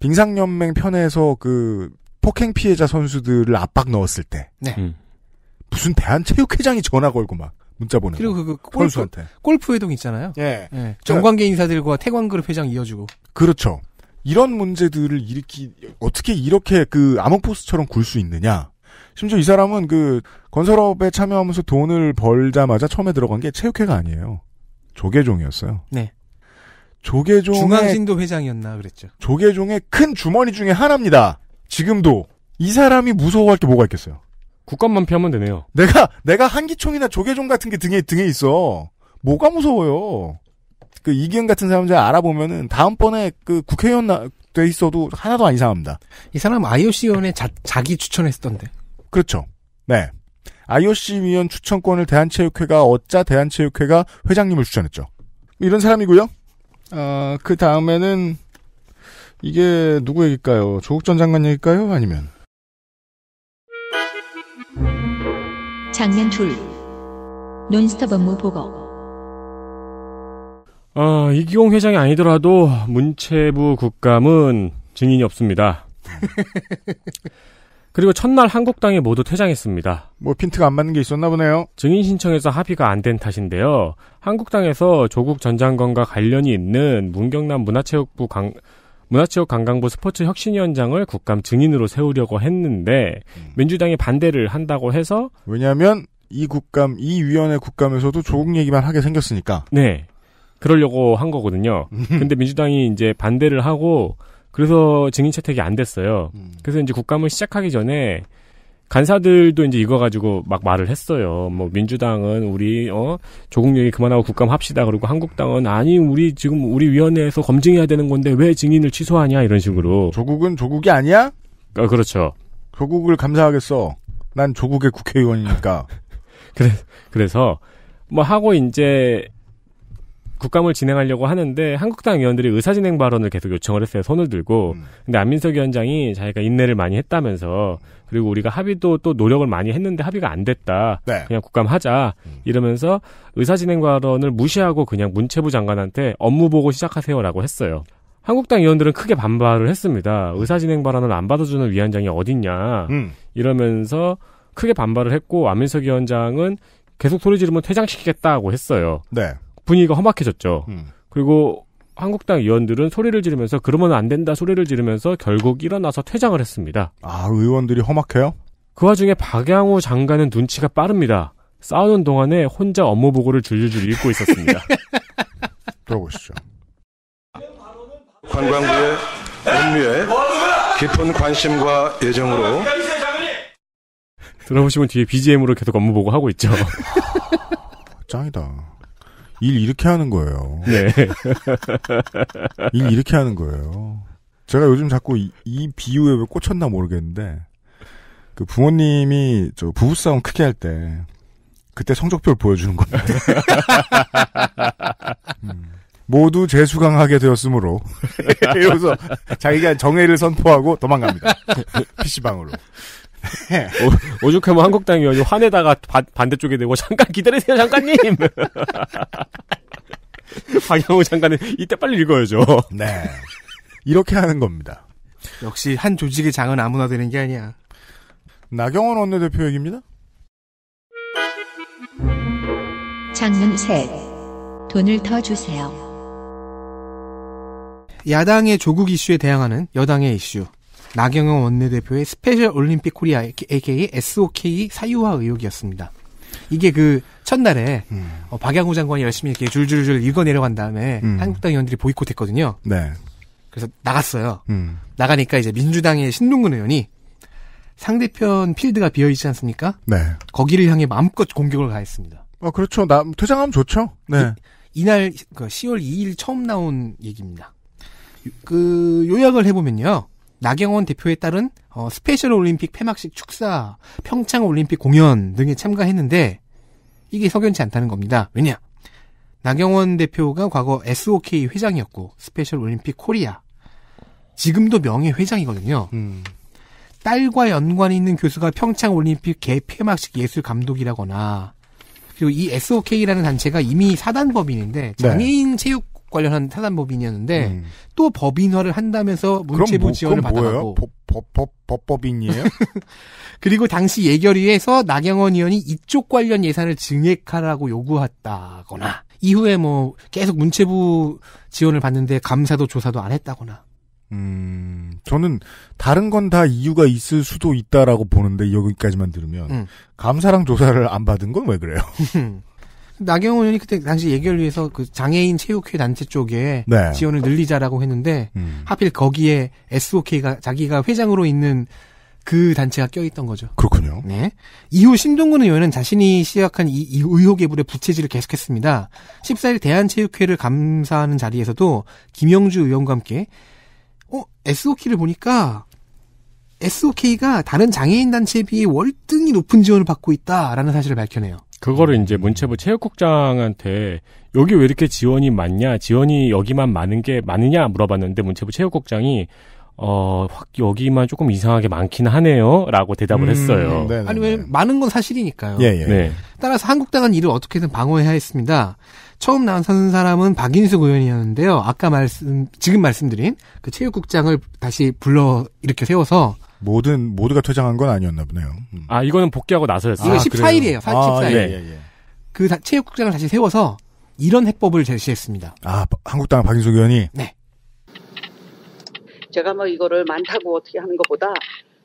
빙상연맹 편에서 그, 폭행 피해자 선수들을 압박 넣었을 때. 네. 음. 무슨 대한체육회장이 전화 걸고 막. 문자 보내고. 그리고 그, 그 골프, 선수한테. 골프 회동 있잖아요. 예. 예. 정관계 인사들과 태광그룹 회장 이어주고. 그렇죠. 이런 문제들을 일으키, 어떻게 이렇게 그암흑포스처럼굴 수 있느냐. 심지어 이 사람은 그 건설업에 참여하면서 돈을 벌자마자 처음에 들어간 게 체육회가 아니에요. 조계종이었어요. 네. 조계종 중앙신도 회장이었나 그랬죠. 조계종의 큰 주머니 중에 하나입니다. 지금도 이 사람이 무서워할 게 뭐가 있겠어요? 국감만 피하면 되네요. 내가 내가 한기총이나 조계종 같은 게 등에 등에 있어. 뭐가 무서워요? 그 이기현 같은 사람들 알아보면은 다음번에 그 국회의원 돼 있어도 하나도 안 이상합니다. 이 사람 IOC 위원회 자, 자기 추천했던데. 그렇죠. 네. IOC 위원 추천권을 대한체육회가 어짜 대한체육회가 회장님을 추천했죠. 이런 사람이고요. 아, 그 다음에는 이게 누구 얘기일까요? 조국 전 장관 얘기일까요? 아니면? 장면 둘. 논스톱 업무 보고. 아, 어, 이기용 회장이 아니더라도 문체부 국감은 증인이 없습니다. 그리고 첫날 한국당이 모두 퇴장했습니다. 뭐 핀트가 안 맞는 게 있었나 보네요. 증인 신청에서 합의가 안 된 탓인데요. 한국당에서 조국 전 장관과 관련이 있는 문경남 문화체육부 강 문화체육 관광부 스포츠 혁신위원장을 국감 증인으로 세우려고 했는데 음. 민주당이 반대를 한다고 해서 왜냐하면 이 국감 이 위원회 국감에서도 조국 얘기만 하게 생겼으니까. 네. 그러려고 한 거거든요. 음. 근데 민주당이 이제 반대를 하고 그래서 증인 채택이 안 됐어요. 음. 그래서 이제 국감을 시작하기 전에 간사들도 이제 이거 가지고 막 말을 했어요. 뭐 민주당은 우리 어 조국 얘기 그만하고 국감 합시다. 그리고 한국당은 아니 우리 지금 우리 위원회에서 검증해야 되는 건데 왜 증인을 취소하냐 이런 식으로. 조국은 조국이 아니야? 아, 그렇죠. 조국을 감사하겠어. 난 조국의 국회의원이니까. 그래 그래서 뭐 하고 이제 국감을 진행하려고 하는데 한국당 의원들이 의사진행 발언을 계속 요청을 했어요. 손을 들고. 음. 근데 안민석 위원장이 자기가 인내를 많이 했다면서 그리고 우리가 합의도 또 노력을 많이 했는데 합의가 안 됐다. 네. 그냥 국감하자. 음. 이러면서 의사진행 발언을 무시하고 그냥 문체부 장관한테 업무 보고 시작하세요라고 했어요. 한국당 의원들은 크게 반발을 했습니다. 의사진행 발언을 안 받아주는 위원장이 어딨냐. 음. 이러면서 크게 반발을 했고 안민석 위원장은 계속 소리 지르면 퇴장시키겠다고 했어요. 네. 분위기가 험악해졌죠. 음. 그리고 한국당 의원들은 소리를 지르면서 그러면 안 된다 소리를 지르면서 결국 일어나서 퇴장을 했습니다. 아, 의원들이 험악해요? 그 와중에 박양우 장관은 눈치가 빠릅니다. 싸우는 동안에 혼자 업무 보고를 줄줄줄 읽고 있었습니다. 들어보시죠. 관광부의 업무에 깊은 관심과 예정으로 들어보시면 뒤에 BGM으로 계속 업무 보고 하고 있죠. 아, 짱이다. 일 이렇게 하는 거예요. 네. 일 이렇게 하는 거예요. 제가 요즘 자꾸 이, 이 비유에 왜 꽂혔나 모르겠는데 그 부모님이 저 부부싸움 크게 할 때 그때 성적표를 보여주는 겁니다. 음. 모두 재수강하게 되었으므로 이러면서 자기가 정해를 선포하고 도망갑니다. PC방으로. 네. 오, 오죽하면 한국당 의원이 화내다가 바, 반대쪽에 대고 잠깐 기다리세요 장관님. 박영호 장관은 이때 빨리 읽어야죠. 네. 이렇게 하는 겁니다. 역시 한 조직의 장은 아무나 되는 게 아니야. 나경원 원내대표 얘기입니다. 장문 3 돈을 더 주세요. 야당의 조국 이슈에 대항하는 여당의 이슈. 나경원 원내대표의 스페셜 올림픽 코리아 AKA SOK 사유화 의혹이었습니다. 이게 그 첫날에 음. 어, 박양호 장관이 열심히 이렇게 줄줄줄 읽어 내려간 다음에 음. 한국당 의원들이 보이콧했거든요. 네. 그래서 나갔어요. 음. 나가니까 이제 민주당의 신동근 의원이 상대편 필드가 비어 있지 않습니까? 네. 거기를 향해 마음껏 공격을 가했습니다. 아 그렇죠. 나 퇴장하면 좋죠. 네. 이, 날그 10월 2일 처음 나온 얘기입니다. 그 요약을 해보면요. 나경원 대표에 따른 어, 스페셜 올림픽 폐막식 축사, 평창 올림픽 공연 등에 참가했는데 이게 석연치 않다는 겁니다. 왜냐? 나경원 대표가 과거 SOK 회장이었고 스페셜 올림픽 코리아 지금도 명예 회장이거든요. 음. 딸과 연관이 있는 교수가 평창 올림픽 개폐막식 예술 감독이라거나 그리고 이 SOK라는 단체가 이미 사단법인인데 네. 장애인 네. 체육 관련한 사단법인이었는데 음. 또 법인화를 한다면서 문체부 뭐, 지원을 받아가고 법법법법인이에요? 그리고 당시 예결위에서 나경원 의원이 이쪽 관련 예산을 증액하라고 요구했다거나 이후에 뭐 계속 문체부 지원을 받는데 감사도 조사도 안 했다거나. 음, 저는 다른 건 다 이유가 있을 수도 있다라고 보는데 여기까지만 들으면 음. 감사랑 조사를 안 받은 건 왜 그래요? 나경원 의원이 그때 당시 예결 위해서 그 장애인 체육회 단체 쪽에 네. 지원을 늘리자라고 했는데 음. 하필 거기에 SOK가 자기가 회장으로 있는 그 단체가 껴있던 거죠. 그렇군요. 네. 이후 신동근 의원은 자신이 시작한 이, 이 의혹의 불에 부채질을 계속했습니다. 14일 대한체육회를 감사하는 자리에서도 김영주 의원과 함께 어 SOK를 보니까 SOK가 다른 장애인 단체에 비해 월등히 높은 지원을 받고 있다라는 사실을 밝혀내요. 그거를 이제 문체부 체육국장한테 여기 왜 이렇게 지원이 많냐, 지원이 여기만 많은 게 많으냐 물어봤는데 문체부 체육국장이 어, 확 여기만 조금 이상하게 많긴 하네요. 라고 대답을 음, 했어요. 네네네. 네, 아니, 왜 네. 많은 건 사실이니까요. 예, 예. 네. 따라서 한국당은 이를 어떻게든 방어해야 했습니다. 처음 나선 사람은 박인숙 의원이었는데요. 아까 말씀, 지금 말씀드린 그 체육국장을 다시 불러 이렇게 세워서 모든 모두가 퇴장한 건 아니었나 보네요. 음. 아 이거는 복귀하고 나서였어요. 이거 14일이에요. 4 아, 14일. 아, 예, 네. 예, 예. 그 체육국장을 다시 세워서 이런 해법을 제시했습니다. 아 한국당 박인수 의원이. 네. 제가 뭐 이거를 많다고 어떻게 하는 것보다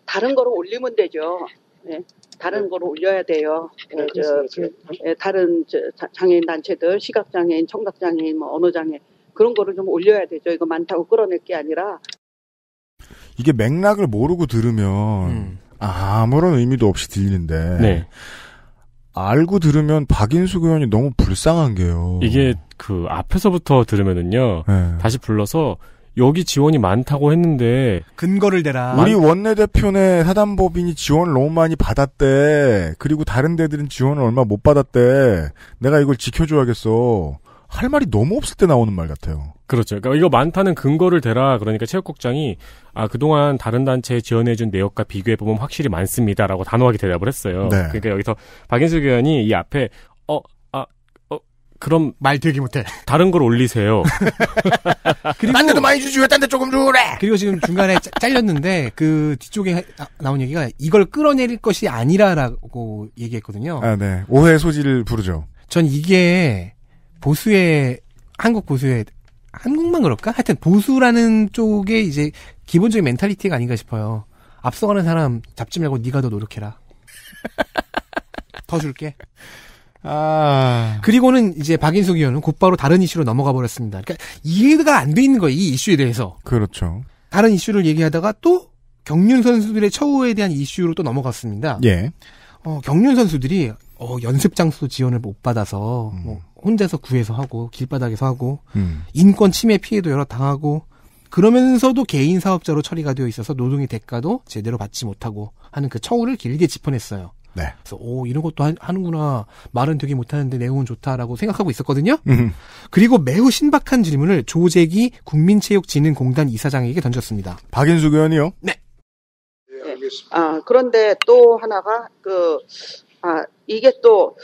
다른 거로 올리면 되죠. 네. 다른 네. 거로 올려야 돼요. 네, 네 저, 그, 다른 저, 장애인 단체들, 시각장애인, 청각장애인, 뭐 언어장애 그런 거를 좀 올려야 되죠. 이거 많다고 끌어낼 게 아니라 이게 맥락을 모르고 들으면 음. 아무런 의미도 없이 들리는데 네. 알고 들으면 박인숙 의원이 너무 불쌍한 게요. 이게 그 앞에서부터 들으면은요. 네. 다시 불러서 여기 지원이 많다고 했는데 근거를 대라. 우리 원내대표 내 사단법인이 지원을 너무 많이 받았대. 그리고 다른 데들은 지원을 얼마 못 받았대. 내가 이걸 지켜줘야겠어. 할 말이 너무 없을 때 나오는 말 같아요. 그렇죠. 그러니까 이거 많다는 근거를 대라. 그러니까 체육국장이 아 그동안 다른 단체에 지원해준 내역과 비교해 보면 확실히 많습니다라고 단호하게 대답을 했어요. 네. 그러니까 여기서 박인숙 의원이 이 앞에 어아어 아, 어, 그럼 말 되게 못해. 다른 걸 올리세요. 그리고 딴 데도 많이 주지 왜딴데 조금 주래? 그리고 지금 중간에 짜, 잘렸는데 그 뒤쪽에 아, 나온 얘기가 이걸 끌어내릴 것이 아니라라고 얘기했거든요. 아 네. 오해 소지를 부르죠. 전 이게 보수의 한국 보수의 한국만 그럴까? 하여튼 보수라는 쪽에 이제 기본적인 멘탈리티가 아닌가 싶어요. 앞서가는 사람 잡지 말고 네가 더 노력해라. 더 줄게. 아. 그리고는 이제 박인숙 의원은 곧바로 다른 이슈로 넘어가 버렸습니다. 그러니까 이해가 안 돼 있는 거예요, 이 이슈에 대해서. 그렇죠. 다른 이슈를 얘기하다가 또 경륜 선수들의 처우에 대한 이슈로 또 넘어갔습니다. 예. 어, 경륜 선수들이 어, 연습 장소 지원을 못 받아서 음. 뭐 혼자서 구해서 하고 길바닥에서 하고 음. 인권 침해 피해도 여러 당하고 그러면서도 개인 사업자로 처리가 되어 있어서 노동의 대가도 제대로 받지 못하고 하는 그 처우를 길게 짚어냈어요. 네. 그래서 오 이런 것도 하, 는구나 말은 되게 못하는데 내용은 좋다라고 생각하고 있었거든요. 음. 그리고 매우 신박한 질문을 조재기 국민체육진흥공단 이사장에게 던졌습니다. 박인숙 의원이요? 네. 네. 아 그런데 또 하나가 그 아 이게 또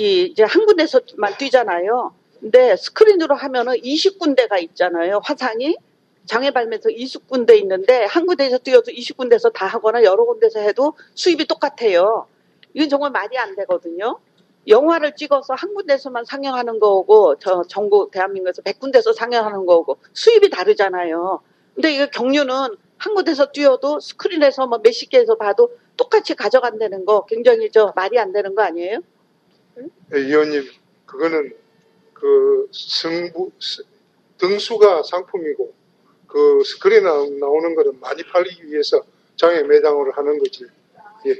이 이제 한 군데서만 뛰잖아요. 근데 스크린으로 하면은 20군데가 있잖아요. 화상이 장애 발매에서 20군데 있는데 한 군데에서 뛰어도 20군데에서 다 하거나 여러 군데서 해도 수입이 똑같아요. 이건 정말 말이 안 되거든요. 영화를 찍어서 한 군데서만 상영하는 거고 저 전국 대한민국에서 100군데서 상영하는 거고 수입이 다르잖아요. 근데 이거 경류는 한 군데서 뛰어도 스크린에서 뭐 몇십 개에서 봐도 똑같이 가져간다는 거 굉장히 저 말이 안 되는 거 아니에요? 이원님, 예, 그거는 그 승부, 등수가 상품이고 그 스크린에 나오는 거는 많이 팔리기 위해서 장애 매장으로 하는 거지. 예.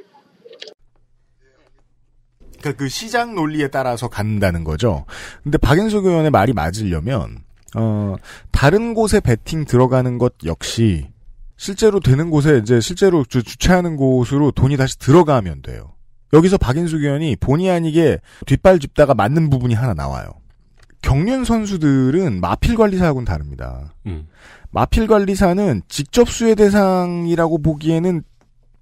그러니까 그 시장 논리에 따라서 간다는 거죠. 근데 박인숙 의원의 말이 맞으려면 어 다른 곳에 베팅 들어가는 것 역시 실제로 되는 곳에 이제 실제로 주, 주최하는 곳으로 돈이 다시 들어가면 돼요. 여기서 박인숙 의원이 본의 아니게 뒷발 짚다가 맞는 부분이 하나 나와요. 경륜 선수들은 마필 관리사하고는 다릅니다. 음. 마필 관리사는 직접 수혜 대상이라고 보기에는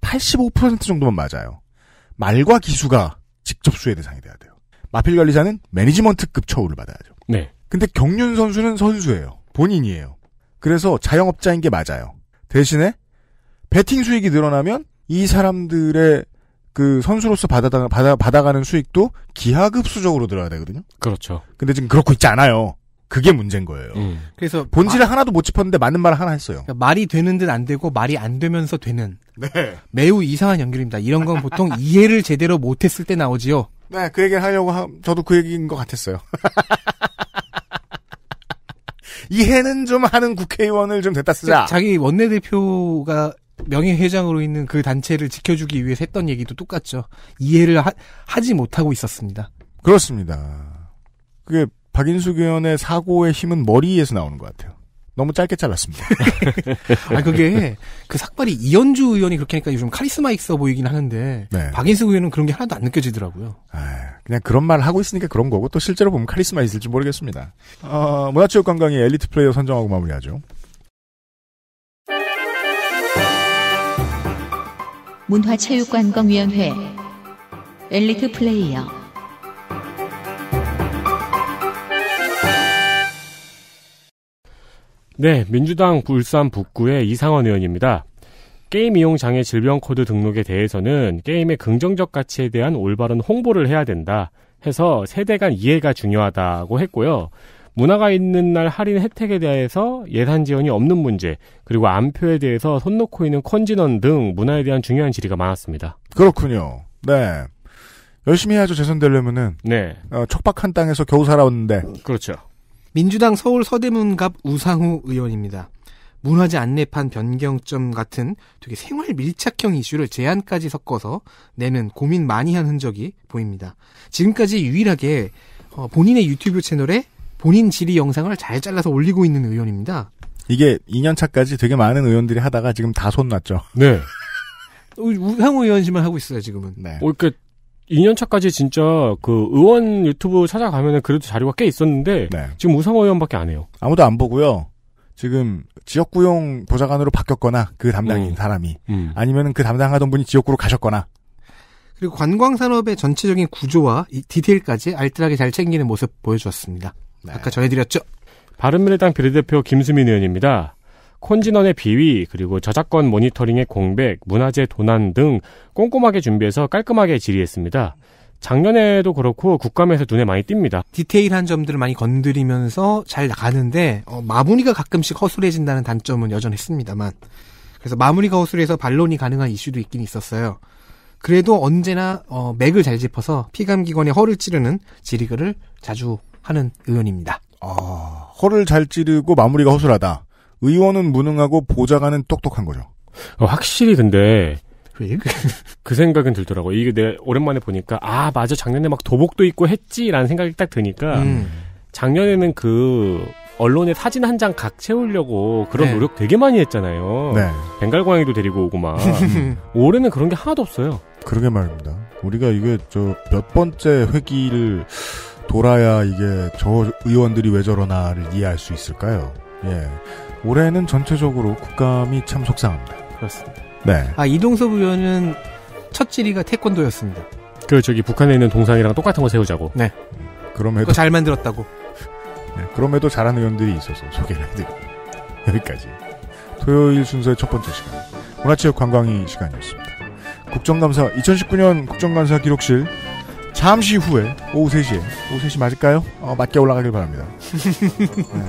85% 정도만 맞아요. 말과 기수가 직접 수혜 대상이 돼야 돼요. 마필 관리사는 매니지먼트급 처우를 받아야죠. 네. 근데 경륜 선수는 선수예요. 본인이에요. 그래서 자영업자인 게 맞아요. 대신에 베팅 수익이 늘어나면 이 사람들의 그 선수로서 받아, 받아, 받아가는 수익도 기하급수적으로 들어야 되거든요. 그렇죠. 근데 지금 그렇고 있지 않아요. 그게 문제인 거예요. 음. 그래서 본질을 아, 하나도 못 짚었는데 맞는 말을 하나 했어요. 그러니까 말이 되는 듯 안 되고 말이 안 되면서 되는. 네. 매우 이상한 연결입니다. 이런 건 보통 이해를 제대로 못했을 때 나오지요. 네, 그 얘기를 하려고 하, 저도 그 얘기인 것 같았어요. 이해는 좀 하는 국회의원을 좀 됐다 쓰자. 자기 원내대표가 명예회장으로 있는 그 단체를 지켜주기 위해서 했던 얘기도 똑같죠. 이해를 하, 지 못하고 있었습니다. 그렇습니다. 그게 박인수 의원의 사고의 힘은 머리에서 나오는 것 같아요. 너무 짧게 잘랐습니다. 아 그게 그 삭발이 이현주 의원이 그렇게 하니까 요즘 카리스마 있어 보이긴 하는데 네. 박인수 의원은 그런 게 하나도 안 느껴지더라고요. 아, 그냥 그런 말을 하고 있으니까 그런 거고 또 실제로 보면 카리스마 있을지 모르겠습니다. 어, 문화체육관광의 엘리트 플레이어 선정하고 마무리하죠. 문화체육관광위원회 엘리트 플레이어 네, 민주당 울산 북구의 이상원 의원입니다. 게임 이용 장애 질병 코드 등록에 대해서는 게임의 긍정적 가치에 대한 올바른 홍보를 해야 된다 해서 세대 간 이해가 중요하다고 했고요. 문화가 있는 날 할인 혜택에 대해서 예산 지원이 없는 문제, 그리고 안표에 대해서 손 놓고 있는 컨진원 등 문화에 대한 중요한 질의가 많았습니다. 그렇군요. 네. 열심히 해야죠, 재선되려면은. 네. 어, 척박한 땅에서 겨우 살아왔는데. 그렇죠. 민주당 서울 서대문갑 우상우 의원입니다. 문화재 안내판 변경점 같은 되게 생활 밀착형 이슈를 제안까지 섞어서 내는 고민 많이 한 흔적이 보입니다. 지금까지 유일하게 어, 본인의 유튜브 채널에 본인 질의 영상을 잘 잘라서 올리고 있는 의원입니다. 이게 2년 차까지 되게 많은 의원들이 하다가 지금 다 손났죠. 네. 어, 우상호 의원지만 하고 있어요 지금은. 네. 어, 그 그러니까 2년 차까지 진짜 그 의원 유튜브 찾아가면 그래도 자료가 꽤 있었는데 네. 지금 우상호 의원밖에 안 해요. 아무도 안 보고요. 지금 지역구용 보좌관으로 바뀌었거나 그 담당인 음. 사람이 음. 아니면그 담당하던 분이 지역구로 가셨거나 그리고 관광산업의 전체적인 구조와 디테일까지 알뜰하게 잘 챙기는 모습 보여주었습니다. 네. 아까 전해드렸죠. 바른미래당 비례대표 김수민 의원입니다. 콘진원의 비위 그리고 저작권 모니터링의 공백, 문화재 도난 등 꼼꼼하게 준비해서 깔끔하게 질의했습니다. 작년에도 그렇고 국감에서 눈에 많이 띕니다. 디테일한 점들을 많이 건드리면서 잘 나가는데 어, 마무리가 가끔씩 허술해진다는 단점은 여전했습니다만 그래서 마무리가 허술해서 반론이 가능한 이슈도 있긴 있었어요. 그래도 언제나 어, 맥을 잘 짚어서 피감기관의 허를 찌르는 지리글을 자주 하는 의원입니다. 아, 허를 잘 찌르고 마무리가 허술하다. 의원은 무능하고 보좌관은 똑똑한 거죠. 어, 확실히 근데 그, 생각은 들더라고. 이게 내가 오랜만에 보니까 아 맞아 작년에 막 도복도 있고 했지라는 생각이 딱 드니까 음. 작년에는 그 언론에 사진 한 장 각 채우려고 그런 네. 노력 되게 많이 했잖아요. 네. 벵갈 고양이도 데리고 오고 막 올해는 그런 게 하나도 없어요. 그러게 말입니다. 우리가 이게 저 몇 번째 회기를 돌아야 이게 저 의원들이 왜 저러나를 이해할 수 있을까요? 예. 올해는 전체적으로 국감이 참 속상합니다. 그렇습니다. 네. 아, 이동섭 의원은 첫 질의가 태권도였습니다. 그, 저기, 북한에 있는 동상이랑 똑같은 거 세우자고. 네. 그럼에도. 잘 만들었다고. 네, 그럼에도 잘하는 의원들이 있어서 소개를 해드립니다. 여기까지. 토요일 순서의 첫 번째 시간. 문화체육 관광이 시간이었습니다. 국정감사, 2019년 국정감사 기록실. 잠시 후에 오후 3시에 오후 3시 맞을까요? 어, 맞게 올라가길 바랍니다. 네.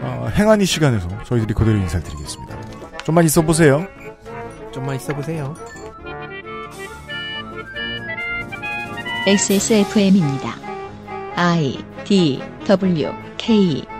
어, 행안이 시간에서 저희들이 그대로 인사드리겠습니다. 좀만 있어 보세요. 좀만 있어 보세요. XSFM입니다. I D W K